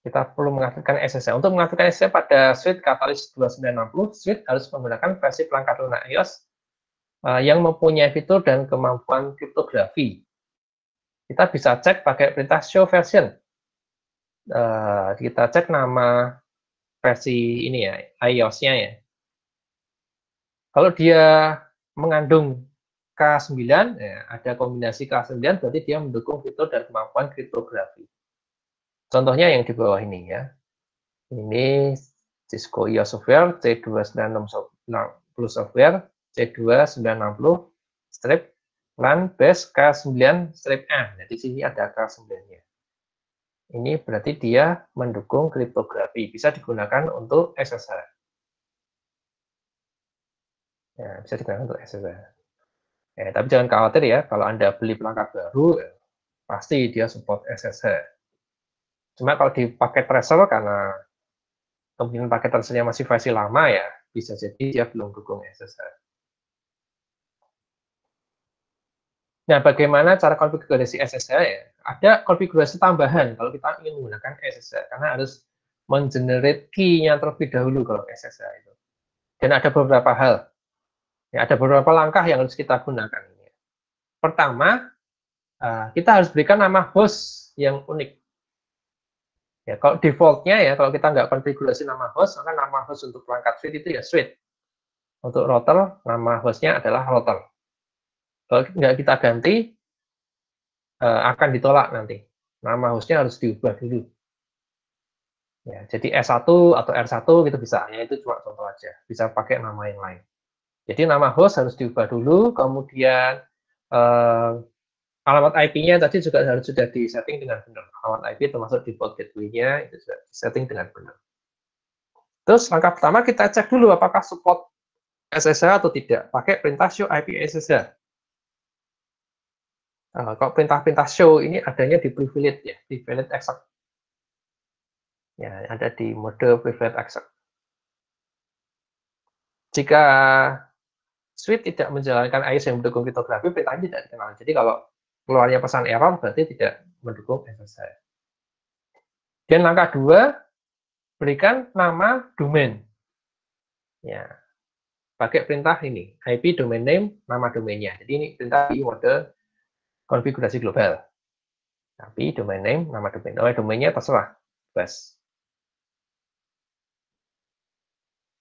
Kita perlu mengaktifkan SSH. Untuk mengaktifkan SSH pada suite Catalyst 2960, suite harus menggunakan versi perangkat lunak iOS uh, yang mempunyai fitur dan kemampuan kriptografi. Kita bisa cek pakai perintah show version. Uh, kita cek nama versi ini ya, iOS-nya ya. Kalau dia mengandung K9, ya, ada kombinasi K9, berarti dia mendukung fitur dan kemampuan kriptografi. Contohnya yang di bawah ini ya. Ini Cisco iOS Software C2960 Software C2 960 strip lan base K9 strip A. Jadi sini ada K9-nya. Ini berarti dia mendukung kriptografi, bisa digunakan untuk SSH. Ya, bisa digunakan untuk SSH. Eh, tapi jangan khawatir ya, kalau Anda beli perangkat baru, ya, pasti dia support SSH. Cuma kalau dipakai tracer karena kemungkinan pakai tracernya masih versi lama ya, bisa jadi dia belum dukung SSH. Nah, bagaimana cara konfigurasi SSL ya? Ada konfigurasi tambahan kalau kita ingin menggunakan SSL, karena harus mengenerate key-nya terlebih dahulu kalau SSL itu. Dan ada beberapa hal. Ya, ada beberapa langkah yang harus kita gunakan. Pertama, eh, kita harus berikan nama host yang unik. Ya, kalau defaultnya ya, kalau kita nggak konfigurasi nama host, maka nama host untuk perangkat switch itu ya switch. Untuk router, nama hostnya adalah router. Kalau nggak kita ganti, eh, akan ditolak nanti. Nama hostnya harus diubah dulu. Ya, jadi S1 atau R1 gitu bisa, ya itu cuma contoh aja. Bisa pakai nama yang lain. Jadi nama host harus diubah dulu, kemudian eh, alamat IP-nya tadi juga harus sudah disetting dengan benar. Alamat IP termasuk default gateway-nya itu sudah disetting dengan benar. Terus langkah pertama kita cek dulu apakah support SSH atau tidak. Pakai perintah show IP SSH. Uh, kalau perintah-perintah show ini adanya di privilege ya, di privilege exec. Ya, ada di mode privilege exec. Jika suite tidak menjalankan IS yang mendukung kriptografi, perintahnya tidak dikenal. Jadi kalau keluarnya pesan error berarti tidak mendukung SSL. Dan langkah dua, berikan nama domain. Ya, pakai perintah ini, IP domain name, nama domainnya. Jadi ini perintah di mode konfigurasi global. Tapi domain name, nama domain, Oh, domainnya terserah, bebas.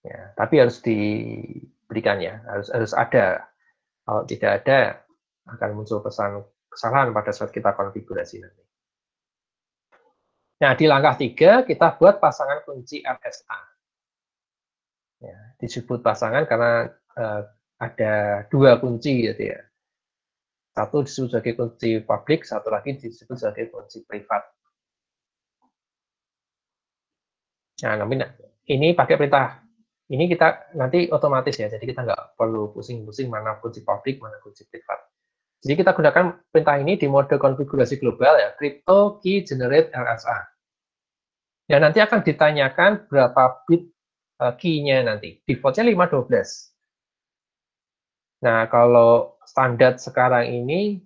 Ya, tapi harus diberikan ya, harus harus ada. Kalau tidak ada, akan muncul pesan kesalahan pada saat kita konfigurasi nanti. Nah, di langkah tiga kita buat pasangan kunci RSA. Ya, disebut pasangan karena uh, ada dua kunci gitu ya satu disebut sebagai kunci publik, satu lagi disebut sebagai kunci privat. Nah, namanya ini pakai perintah. Ini kita nanti otomatis ya, jadi kita nggak perlu pusing-pusing mana kunci publik, mana kunci privat. Jadi kita gunakan perintah ini di mode konfigurasi global ya, crypto key generate RSA. Dan nanti akan ditanyakan berapa bit eh, key-nya nanti. Defaultnya 512. Nah, kalau standar sekarang ini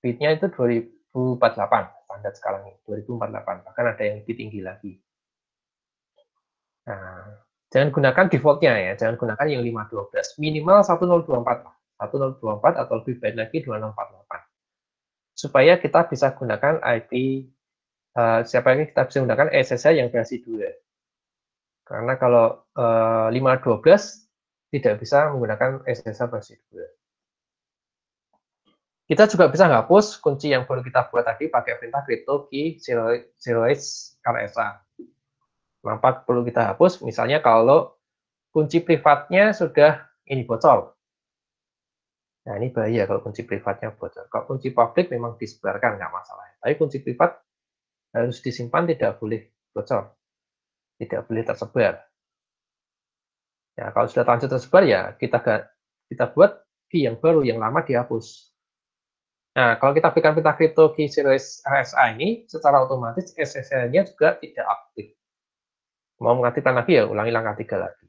bitnya itu 2048 standar sekarang ini 2048 bahkan ada yang lebih tinggi lagi. Nah, jangan gunakan defaultnya ya, jangan gunakan yang 512 minimal 1024 1024 atau lebih baik lagi 2048 supaya kita bisa gunakan IP uh, eh, siapa yang kita bisa gunakan SSL yang versi 2 karena kalau uh, eh, 512 tidak bisa menggunakan SSH versi 2. Kita juga bisa hapus kunci yang baru kita buat tadi pakai perintah crypto key serialize RSA. Kenapa perlu kita hapus? Misalnya kalau kunci privatnya sudah ini bocor. Nah, ini bahaya kalau kunci privatnya bocor. Kalau kunci publik memang disebarkan, nggak masalah. Tapi kunci privat harus disimpan, tidak boleh bocor. Tidak boleh tersebar. Ya, kalau sudah terlanjur tersebar ya kita kita buat key yang baru, yang lama dihapus. Nah, kalau kita berikan peta kripto key series RSA ini, secara otomatis SSL-nya juga tidak aktif. Mau mengaktifkan lagi ya, ulangi langkah tiga lagi.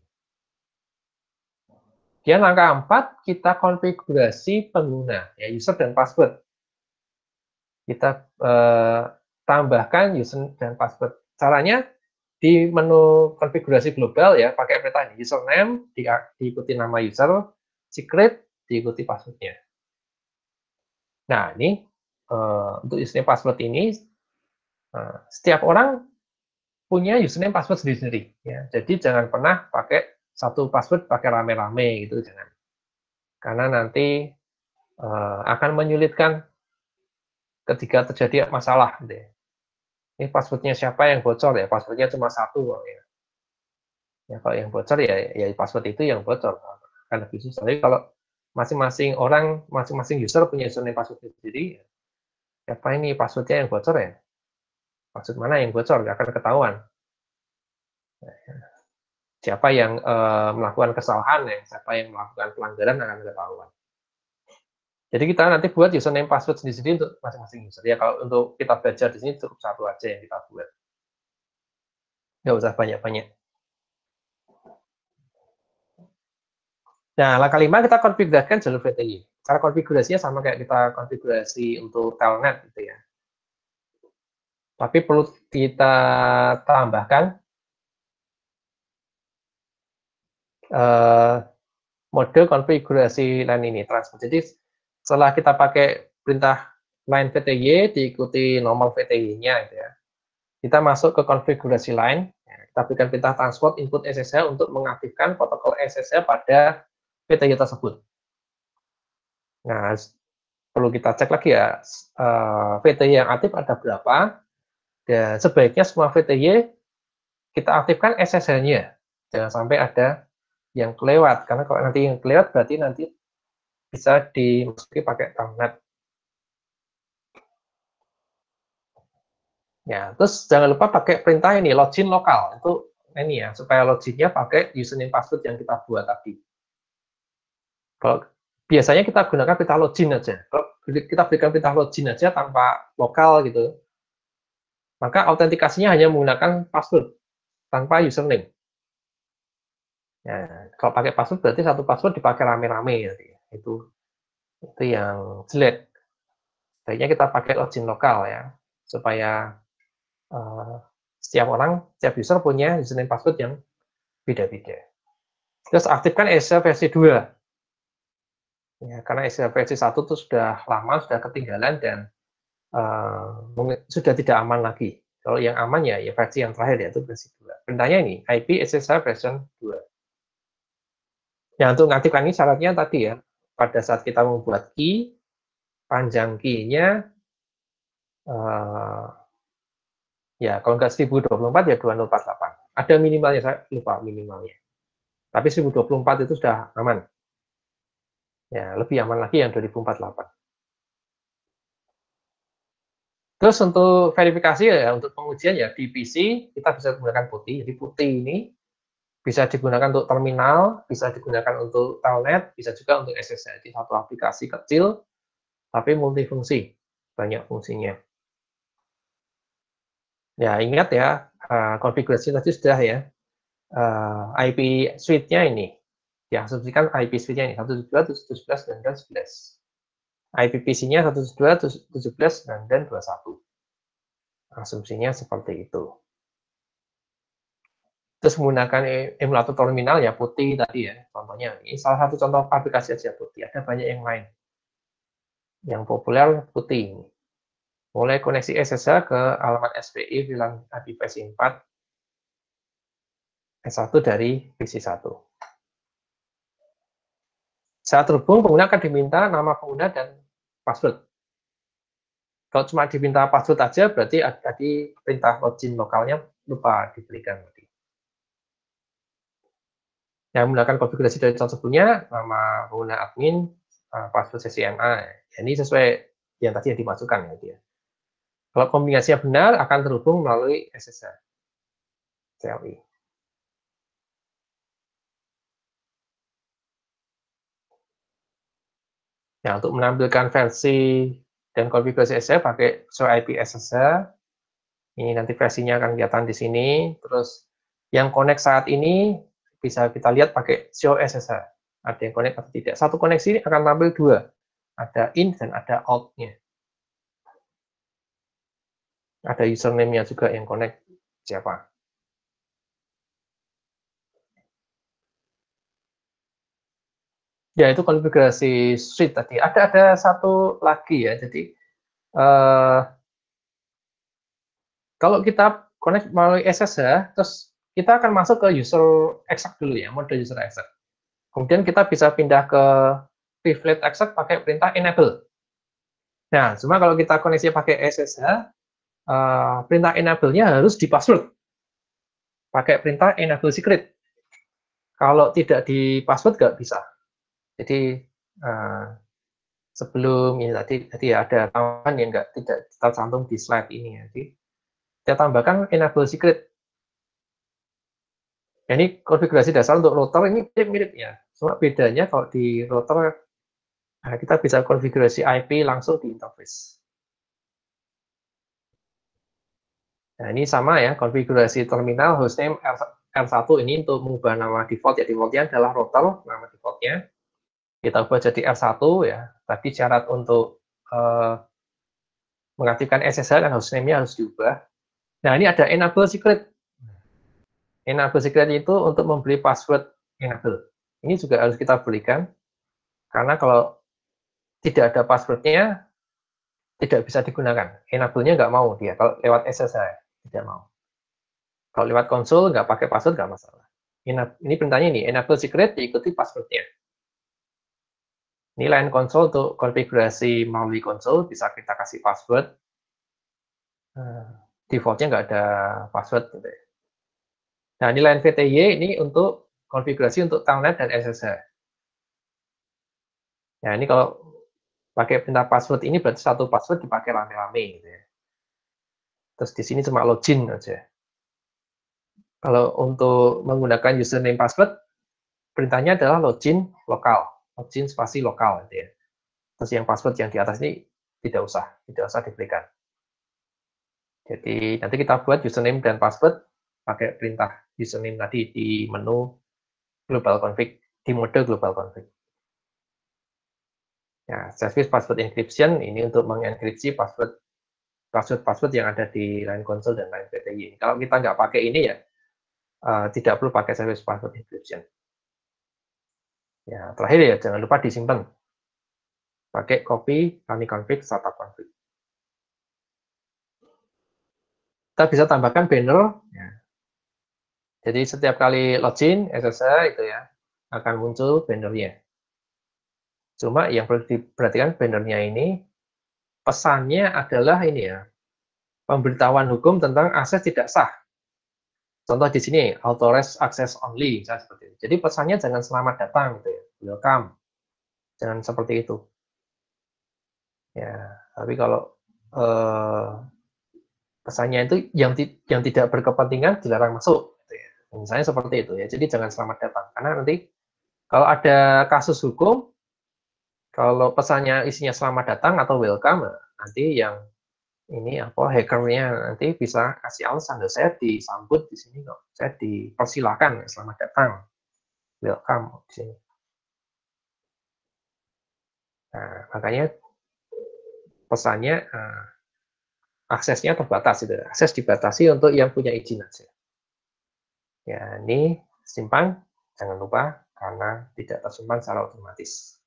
Kemudian langkah empat, kita konfigurasi pengguna, ya user dan password. Kita eh, tambahkan user dan password. Caranya, di menu konfigurasi global ya pakai peta username di, diikuti nama user secret diikuti passwordnya nah ini uh, untuk username password ini uh, setiap orang punya username password sendiri-sendiri ya jadi jangan pernah pakai satu password pakai rame-rame gitu jangan karena nanti uh, akan menyulitkan ketika terjadi masalah gitu ya ini passwordnya siapa yang bocor ya passwordnya cuma satu kok ya ya kalau yang bocor ya ya password itu yang bocor Kan lebih susah tapi kalau masing-masing orang masing-masing user punya username password sendiri ya. siapa ini passwordnya yang bocor ya password mana yang bocor gak akan ketahuan ya. siapa yang uh, melakukan kesalahan ya siapa yang melakukan pelanggaran akan ketahuan jadi kita nanti buat username password sendiri-sendiri untuk masing-masing user. Ya kalau untuk kita belajar di sini cukup satu aja yang kita buat. Nggak usah banyak-banyak. Nah, langkah lima kita konfigurasikan jalur VTI. Cara konfigurasinya sama kayak kita konfigurasi untuk telnet gitu ya. Tapi perlu kita tambahkan uh, eh, mode konfigurasi LAN ini transport. Jadi setelah kita pakai perintah line VTY diikuti normal VTY-nya gitu ya. Kita masuk ke konfigurasi line, ya, kita berikan perintah transport input SSL untuk mengaktifkan protokol SSL pada VTY tersebut. Nah, perlu kita cek lagi ya, eh, VTY yang aktif ada berapa, dan sebaiknya semua VTY kita aktifkan SSL-nya. Jangan sampai ada yang kelewat, karena kalau nanti yang kelewat berarti nanti bisa dimasuki pakai tangan. Ya, terus jangan lupa pakai perintah ini login lokal itu ini ya supaya loginnya pakai username password yang kita buat tadi. Kalau biasanya kita gunakan perintah login aja. Kalau kita berikan perintah login aja tanpa lokal gitu, maka autentikasinya hanya menggunakan password tanpa username. Ya, kalau pakai password berarti satu password dipakai rame-rame. ya itu itu yang jelek sebaiknya kita pakai login lokal ya supaya uh, setiap orang setiap user punya username password yang beda-beda terus aktifkan SSL versi 2 ya karena SSL versi 1 itu sudah lama sudah ketinggalan dan uh, sudah tidak aman lagi kalau yang aman ya, ya versi yang terakhir yaitu versi 2. Perintahnya ini, IP SSL version 2. Yang untuk mengaktifkan ini syaratnya tadi ya, pada saat kita membuat key, panjang key-nya uh, eh, ya kalau nggak 1024 ya 2048. Ada minimalnya, saya lupa minimalnya. Tapi 1024 itu sudah aman. Ya, lebih aman lagi yang 2048. Terus untuk verifikasi ya, untuk pengujian ya di PC kita bisa menggunakan putih. Jadi putih ini bisa digunakan untuk terminal, bisa digunakan untuk telnet, bisa juga untuk SSH. Jadi satu aplikasi kecil, tapi multifungsi, banyak fungsinya. Ya, ingat ya, konfigurasi eh, tadi sudah ya. Eh, IP suite-nya ini. Yang asumsikan IP suite-nya ini, 172, 117, 19, IP pc nya dan dan 21. Asumsinya seperti itu terus menggunakan e-, emulator terminal ya putih tadi ya contohnya ini salah satu contoh aplikasi aja putih ada banyak yang lain yang populer putih ini mulai koneksi SSL ke alamat SPI bilang ipv 4 S1 dari PC1 saat terhubung pengguna akan diminta nama pengguna dan password kalau cuma diminta password aja berarti tadi perintah login lokalnya lupa diberikan yang menggunakan konfigurasi dari tahun sebelumnya, nama pengguna admin, uh, password sesi MA. Ya, ini sesuai yang tadi yang dimasukkan ya dia. Gitu ya. Kalau kombinasinya benar akan terhubung melalui ssh CLI. Ya, untuk menampilkan versi dan konfigurasi ssh pakai show IP ssh Ini nanti versinya akan kelihatan di sini. Terus yang connect saat ini bisa kita lihat pakai show SSH. Ada yang connect atau tidak. Satu koneksi ini akan tampil dua. Ada in dan ada out-nya. Ada username-nya juga yang connect siapa. Ya, itu konfigurasi suite tadi. Ada ada satu lagi ya. Jadi uh, kalau kita connect melalui SSH, terus kita akan masuk ke user exact dulu ya, mode user exact. Kemudian kita bisa pindah ke privilege exact pakai perintah enable. Nah, cuma kalau kita koneksi pakai SSH, uh, eh, perintah enable-nya harus di password. Pakai perintah enable secret. Kalau tidak di password nggak bisa. Jadi uh, sebelum ini tadi tadi ada tambahan yang nggak tidak kita cantum di slide ini. Ya. Jadi kita tambahkan enable secret Ya, ini konfigurasi dasar untuk router ini mirip-mirip ya. Cuma bedanya kalau di router nah kita bisa konfigurasi IP langsung di interface. Nah, ini sama ya, konfigurasi terminal hostname R, 1 ini untuk mengubah nama default, ya defaultnya adalah router, nama defaultnya. Kita ubah jadi R1 ya, tadi syarat untuk uh, mengaktifkan SSL dan hostname-nya harus diubah. Nah, ini ada enable secret enable secret itu untuk membeli password enable. Ini juga harus kita belikan karena kalau tidak ada passwordnya, tidak bisa digunakan. Enable-nya nggak mau dia, kalau lewat SSH, tidak mau. Kalau lewat konsol, nggak pakai password, nggak masalah. Ini perintahnya ini, enable secret diikuti passwordnya. Ini lain konsol untuk konfigurasi melalui konsol, bisa kita kasih password. Eh, defaultnya nggak ada password. Gitu ya. Nah, nilai NVTY ini untuk konfigurasi untuk Tangnet dan SSH. nah ini kalau pakai perintah password ini berarti satu password dipakai rame-rame gitu ya. Terus di sini cuma login aja. Kalau untuk menggunakan username password, perintahnya adalah login lokal, login spasi lokal gitu ya. Terus yang password yang di atas ini tidak usah, tidak usah diberikan. Jadi nanti kita buat username dan password pakai perintah username tadi di menu global config, di mode global config. Ya, service password encryption ini untuk mengenkripsi password password-password yang ada di line console dan line PTI. Kalau kita nggak pakai ini ya, uh, tidak perlu pakai service password encryption. Ya, terakhir ya, jangan lupa disimpan. Pakai copy, kami config, startup config. Kita bisa tambahkan banner. Ya. Jadi setiap kali login SSH itu ya akan muncul bannernya. Cuma yang perlu diperhatikan bannernya ini pesannya adalah ini ya pemberitahuan hukum tentang akses tidak sah. Contoh di sini authorized access only seperti itu. Jadi pesannya jangan selamat datang gitu ya, welcome. Jangan seperti itu. Ya, tapi kalau eh, pesannya itu yang yang tidak berkepentingan dilarang masuk Misalnya seperti itu ya. Jadi jangan selamat datang karena nanti kalau ada kasus hukum kalau pesannya isinya selamat datang atau welcome nanti yang ini apa hackernya nanti bisa kasih alasan saya disambut di sini kok saya dipersilakan ya, selamat datang welcome di sini nah makanya pesannya uh, aksesnya terbatas itu akses dibatasi untuk yang punya izin aja Ya, ini simpan, jangan lupa karena tidak tersimpan secara otomatis.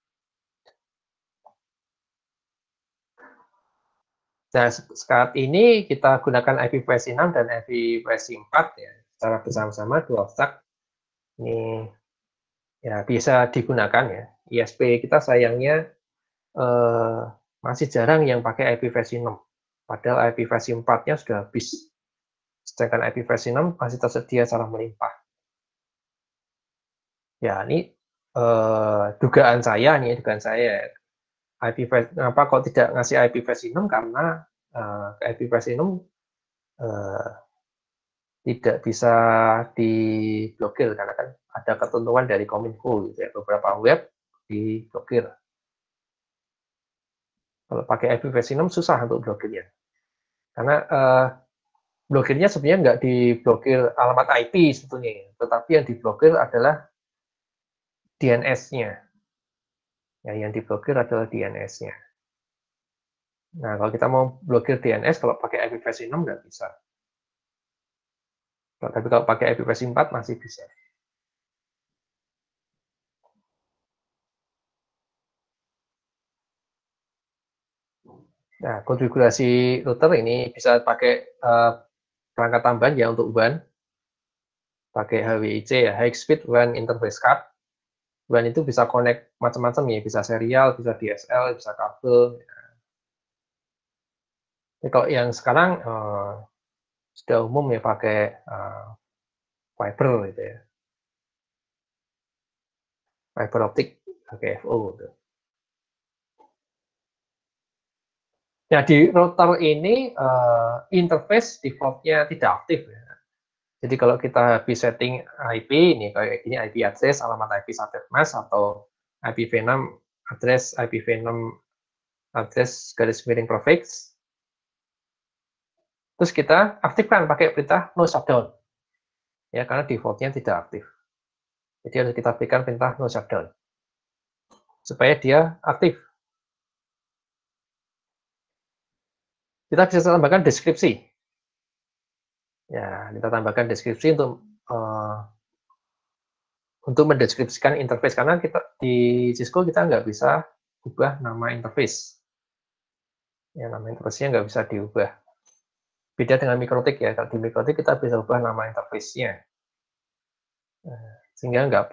Nah, saat ini kita gunakan IPv6 dan IPv4 ya, secara bersama-sama dua stack. Ini ya bisa digunakan ya. ISP kita sayangnya eh, masih jarang yang pakai IPv6. Padahal IPv4-nya sudah habis. Sedangkan IP versi 6 masih tersedia secara melimpah. Ya, ini eh, dugaan saya ini dugaan saya IP versi, kenapa kok tidak ngasih IP versi 6 karena eh, IP versi 6 eh, tidak bisa diblokir karena kan ada ketentuan dari Kominfo gitu ya beberapa web diblokir. Kalau pakai IP versi 6 susah untuk blokirnya. Karena uh, blokirnya sebenarnya nggak diblokir alamat IP sebetulnya, tetapi yang diblokir adalah DNS-nya. Ya, yang diblokir adalah DNS-nya. Nah, kalau kita mau blokir DNS, kalau pakai IPv6 nggak bisa. Tapi kalau pakai IPv4 masih bisa. Nah, konfigurasi router ini bisa pakai uh, perangkat tambahan ya untuk WAN pakai HWIC ya High Speed WAN Interface Card WAN itu bisa connect macam-macam ya bisa serial bisa DSL bisa kabel ya. kalau yang sekarang uh, sudah umum ya pakai uh, fiber gitu ya fiber optik pakai FO gitu. Nah, di router ini uh, interface defaultnya tidak aktif. Ya. Jadi kalau kita habis setting IP ini, kayak ini IP address, alamat IP subnet atau IPv6 address IPv6 address garis miring prefix. Terus kita aktifkan pakai perintah no shutdown. Ya, karena defaultnya tidak aktif. Jadi harus kita berikan perintah no shutdown. Supaya dia aktif Kita bisa tambahkan deskripsi. Ya, kita tambahkan deskripsi untuk uh, untuk mendeskripsikan interface karena kita di Cisco kita nggak bisa ubah nama interface. Ya, nama interface-nya nggak bisa diubah. Beda dengan mikrotik ya, kalau di mikrotik kita bisa ubah nama interface-nya. Eh, sehingga nggak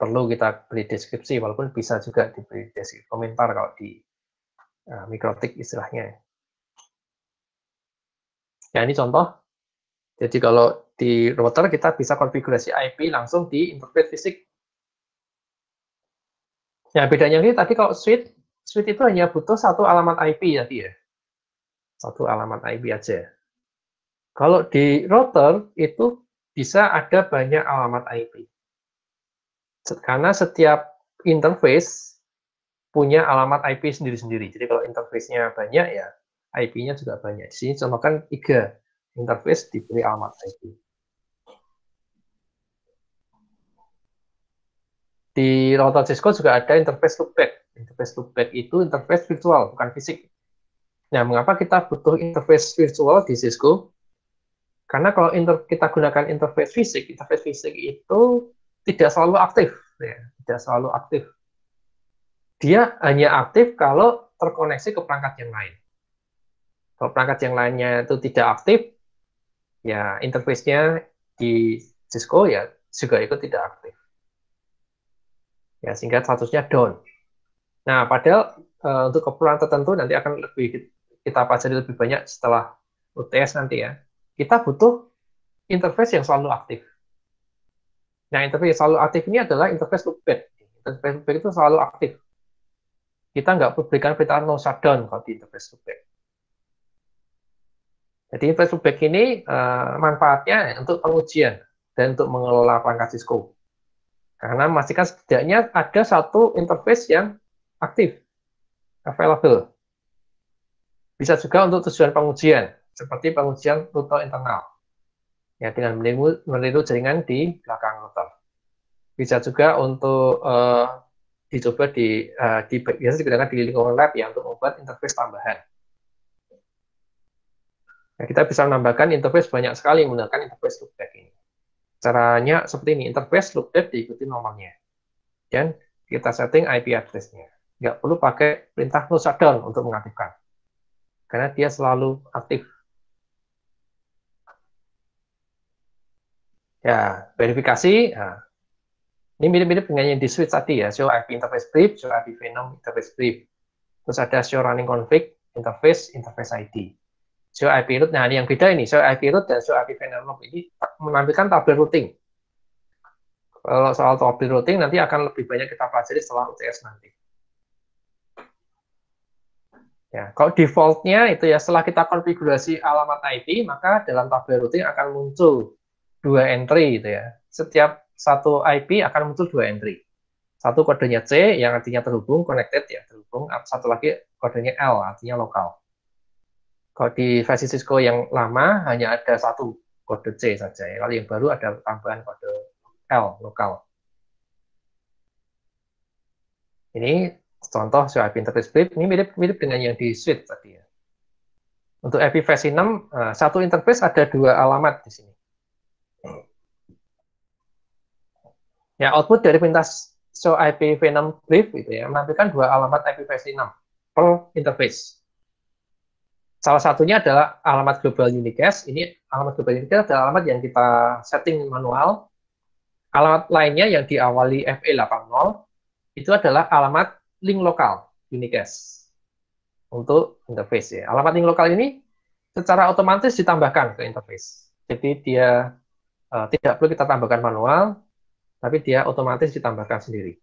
perlu kita beri deskripsi, walaupun bisa juga diberi deskripsi komentar kalau di uh, mikrotik istilahnya. Ya, ini contoh. Jadi kalau di router kita bisa konfigurasi IP langsung di interface fisik. Ya, bedanya ini tadi kalau switch, switch itu hanya butuh satu alamat IP tadi ya, ya. Satu alamat IP aja. Kalau di router itu bisa ada banyak alamat IP. Karena setiap interface punya alamat IP sendiri-sendiri. Jadi kalau interface-nya banyak ya IP-nya juga banyak. Di sini contohkan tiga interface diberi alamat IP. Di router Cisco juga ada interface loopback. Interface loopback itu interface virtual, bukan fisik. Nah, mengapa kita butuh interface virtual di Cisco? Karena kalau inter kita gunakan interface fisik, interface fisik itu tidak selalu aktif. Ya, tidak selalu aktif. Dia hanya aktif kalau terkoneksi ke perangkat yang lain. Kalau perangkat yang lainnya itu tidak aktif, ya interface-nya di Cisco ya juga ikut tidak aktif. Ya, sehingga statusnya down. Nah, padahal uh, untuk keperluan tertentu nanti akan lebih kita pelajari lebih banyak setelah UTS nanti ya. Kita butuh interface yang selalu aktif. Nah, interface yang selalu aktif ini adalah interface loopback. Interface loopback itu selalu aktif. Kita nggak berikan perintah no shutdown kalau di interface loopback. Jadi Back ini uh, manfaatnya untuk pengujian dan untuk mengelola pangkat Cisco. Karena memastikan setidaknya ada satu interface yang aktif, available. Bisa juga untuk tujuan pengujian, seperti pengujian router internal. Ya, dengan meniru, meniru jaringan di belakang router. Bisa juga untuk uh, dicoba di, uh, di biasa digunakan di lingkungan lab ya untuk membuat interface tambahan Nah, kita bisa menambahkan interface banyak sekali menggunakan interface loopback ini. Caranya seperti ini, interface loopback diikuti nomornya. Dan kita setting IP address-nya. Nggak perlu pakai perintah no shutdown untuk mengaktifkan. Karena dia selalu aktif. Ya, verifikasi. Nah, ini mirip-mirip dengan yang di switch tadi ya, show IP interface brief, show IP venom interface brief. Terus ada show running config, interface, interface ID. IP root. Nah, yang beda ini IP root dan IP Venelope ini menampilkan tabel routing. Kalau soal tabel routing nanti akan lebih banyak kita pelajari setelah UTS nanti. Ya, kalau defaultnya itu ya setelah kita konfigurasi alamat IP, maka dalam tabel routing akan muncul dua entry gitu ya. Setiap satu IP akan muncul dua entry. Satu kodenya C yang artinya terhubung, connected ya, terhubung. Satu lagi kodenya L artinya lokal. Kalau di versi Cisco yang lama hanya ada satu kode C saja. Ya. Kalau yang baru ada tambahan kode L lokal. Ini contoh ip interface brief. Ini mirip-mirip dengan yang di switch tadi ya. Untuk IP versi 6, satu interface ada dua alamat di sini. Ya, output dari pintas so IPv6 brief itu ya, menampilkan dua alamat IPv6 per interface. Salah satunya adalah alamat global unicast. Ini alamat global unicast adalah alamat yang kita setting manual. Alamat lainnya yang diawali FE80 itu adalah alamat link lokal unicast untuk interface ya. Alamat link lokal ini secara otomatis ditambahkan ke interface. Jadi dia uh, tidak perlu kita tambahkan manual, tapi dia otomatis ditambahkan sendiri.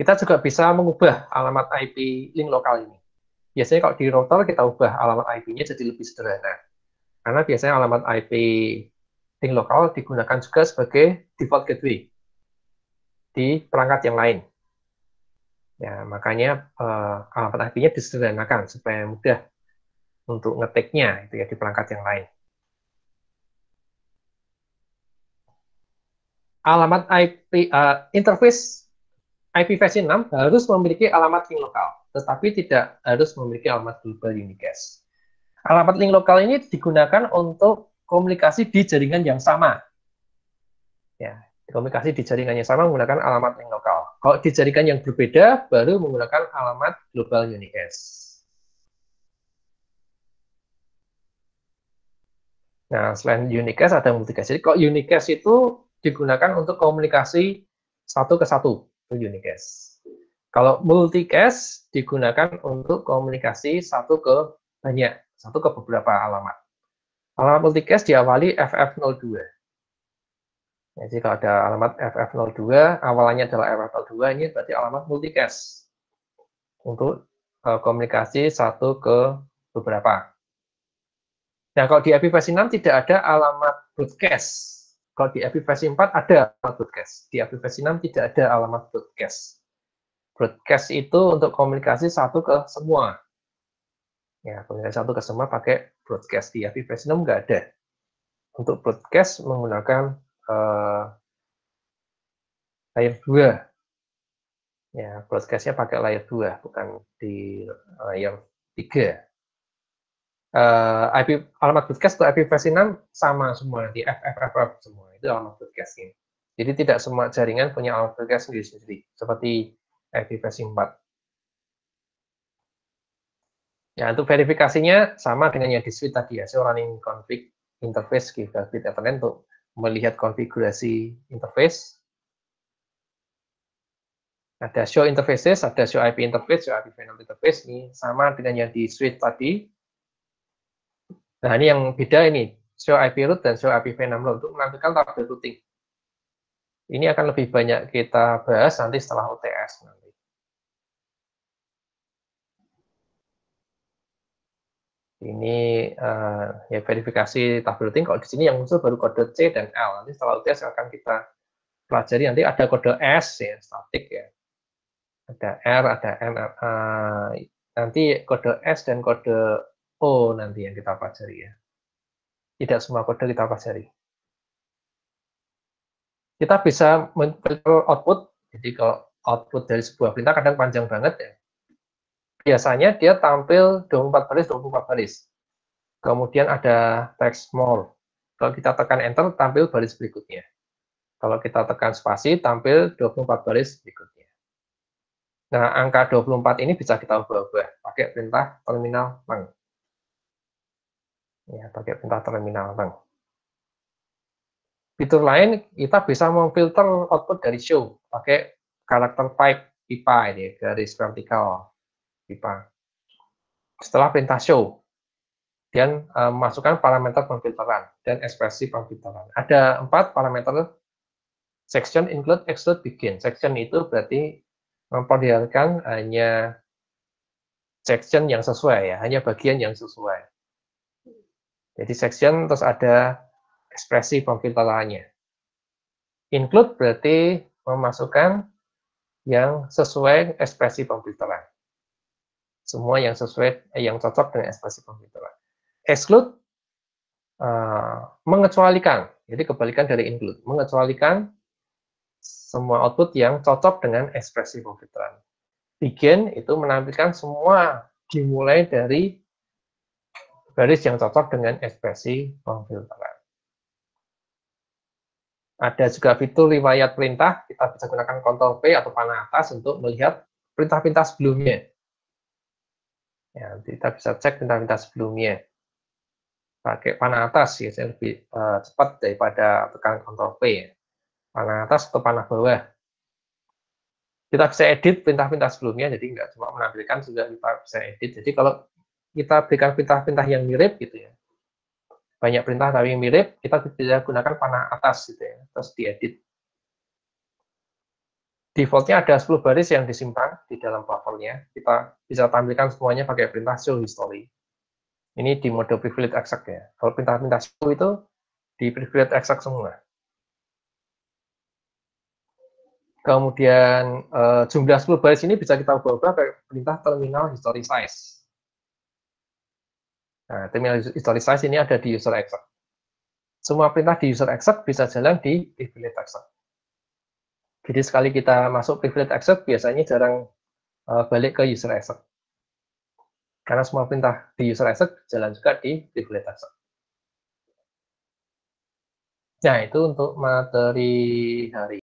Kita juga bisa mengubah alamat IP link lokal ini biasanya kalau di router kita ubah alamat IP-nya jadi lebih sederhana. Karena biasanya alamat IP ting lokal digunakan juga sebagai default gateway di perangkat yang lain. Ya, makanya uh, alamat IP-nya disederhanakan supaya mudah untuk ngetiknya itu ya di perangkat yang lain. Alamat IP uh, eh, interface IPv6 harus memiliki alamat ping lokal tetapi tidak harus memiliki alamat global unicast. Alamat link lokal ini digunakan untuk komunikasi di jaringan yang sama. Ya, komunikasi di jaringan yang sama menggunakan alamat link lokal. Kalau di jaringan yang berbeda, baru menggunakan alamat global unicast. Nah, selain unicast ada multicast. Jadi kalau unicast itu digunakan untuk komunikasi satu ke satu, itu unicast. Kalau multicast digunakan untuk komunikasi satu ke banyak, satu ke beberapa alamat. Alamat multicast diawali FF02. Ya, jadi kalau ada alamat FF02, awalannya adalah FF02, ini berarti alamat multicast untuk e, komunikasi satu ke beberapa. Nah, kalau di ipv 6 tidak ada alamat broadcast. Kalau di ipv 4 ada alamat broadcast. Di ipv 6 tidak ada alamat broadcast broadcast itu untuk komunikasi satu ke semua. Ya, komunikasi satu ke semua pakai broadcast di versi Platinum nggak ada. Untuk broadcast menggunakan uh, eh, layer 2. Ya, broadcastnya pakai layer 2, bukan di layer 3. Uh, eh, IP, alamat broadcast ke IP versi 6 sama semua nanti FFFF semua itu alamat broadcastnya. Jadi tidak semua jaringan punya alamat broadcast sendiri-sendiri. Seperti IPv4. Ya, untuk verifikasinya sama dengan yang di switch tadi ya. So, running config interface kita gitu. ethernet untuk melihat konfigurasi interface. Ada show interfaces, ada show IP interface, show IP final interface. Ini sama dengan yang di switch tadi. Nah, ini yang beda ini. Show IP root dan show IP v untuk menampilkan tabel routing. Ini akan lebih banyak kita bahas nanti setelah UTS nanti. Ini uh, ya verifikasi routing. Kalau di sini yang muncul baru kode C dan L. Nanti setelah UTS akan kita pelajari nanti ada kode S ya statik ya. Ada R, ada N, uh, eh, nanti kode S dan kode O nanti yang kita pelajari ya. Tidak semua kode kita pelajari kita bisa menfilter output. Jadi kalau output dari sebuah perintah kadang panjang banget ya. Biasanya dia tampil 24 baris, 24 baris. Kemudian ada text more. Kalau kita tekan enter, tampil baris berikutnya. Kalau kita tekan spasi, tampil 24 baris berikutnya. Nah, angka 24 ini bisa kita ubah-ubah pakai perintah terminal leng. Ya, pakai perintah terminal leng fitur lain kita bisa memfilter output dari show pakai karakter pipe pipa ini garis vertikal pipa setelah perintah show dan uh, masukkan parameter pemfilteran dan ekspresi pemfilteran ada empat parameter section include exclude begin section itu berarti memperlihatkan hanya section yang sesuai ya hanya bagian yang sesuai jadi section terus ada ekspresi profil totalnya. Include berarti memasukkan yang sesuai ekspresi pemfilteran. Semua yang sesuai, eh, yang cocok dengan ekspresi pemfilteran. Exclude, uh, mengecualikan, jadi kebalikan dari include, mengecualikan semua output yang cocok dengan ekspresi pemfilteran. Begin itu menampilkan semua dimulai dari baris yang cocok dengan ekspresi pemfilteran. Ada juga fitur riwayat perintah, kita bisa gunakan Ctrl P atau panah atas untuk melihat perintah-perintah sebelumnya. Ya, kita bisa cek perintah-perintah sebelumnya. Pakai panah atas ya, lebih uh, cepat daripada tekan Ctrl P. Ya. Panah atas atau panah bawah. Kita bisa edit perintah-perintah sebelumnya, jadi nggak cuma menampilkan, sudah kita bisa edit. Jadi kalau kita berikan perintah-perintah yang mirip gitu ya, banyak perintah tapi mirip, kita tidak gunakan panah atas gitu ya, terus diedit. Defaultnya ada 10 baris yang disimpan di dalam buffernya. Kita bisa tampilkan semuanya pakai perintah show history. Ini di mode privilege exec ya. Kalau perintah-perintah show itu di privilege exec semua. Kemudian eh, jumlah 10 baris ini bisa kita ubah-ubah pakai perintah terminal history size. Nah, terminal size ini ada di user exec. Semua perintah di user exec bisa jalan di privilege exec. Jadi sekali kita masuk privilege exec, biasanya jarang uh, balik ke user exec. Karena semua perintah di user exec jalan juga di privilege exec. Nah, itu untuk materi hari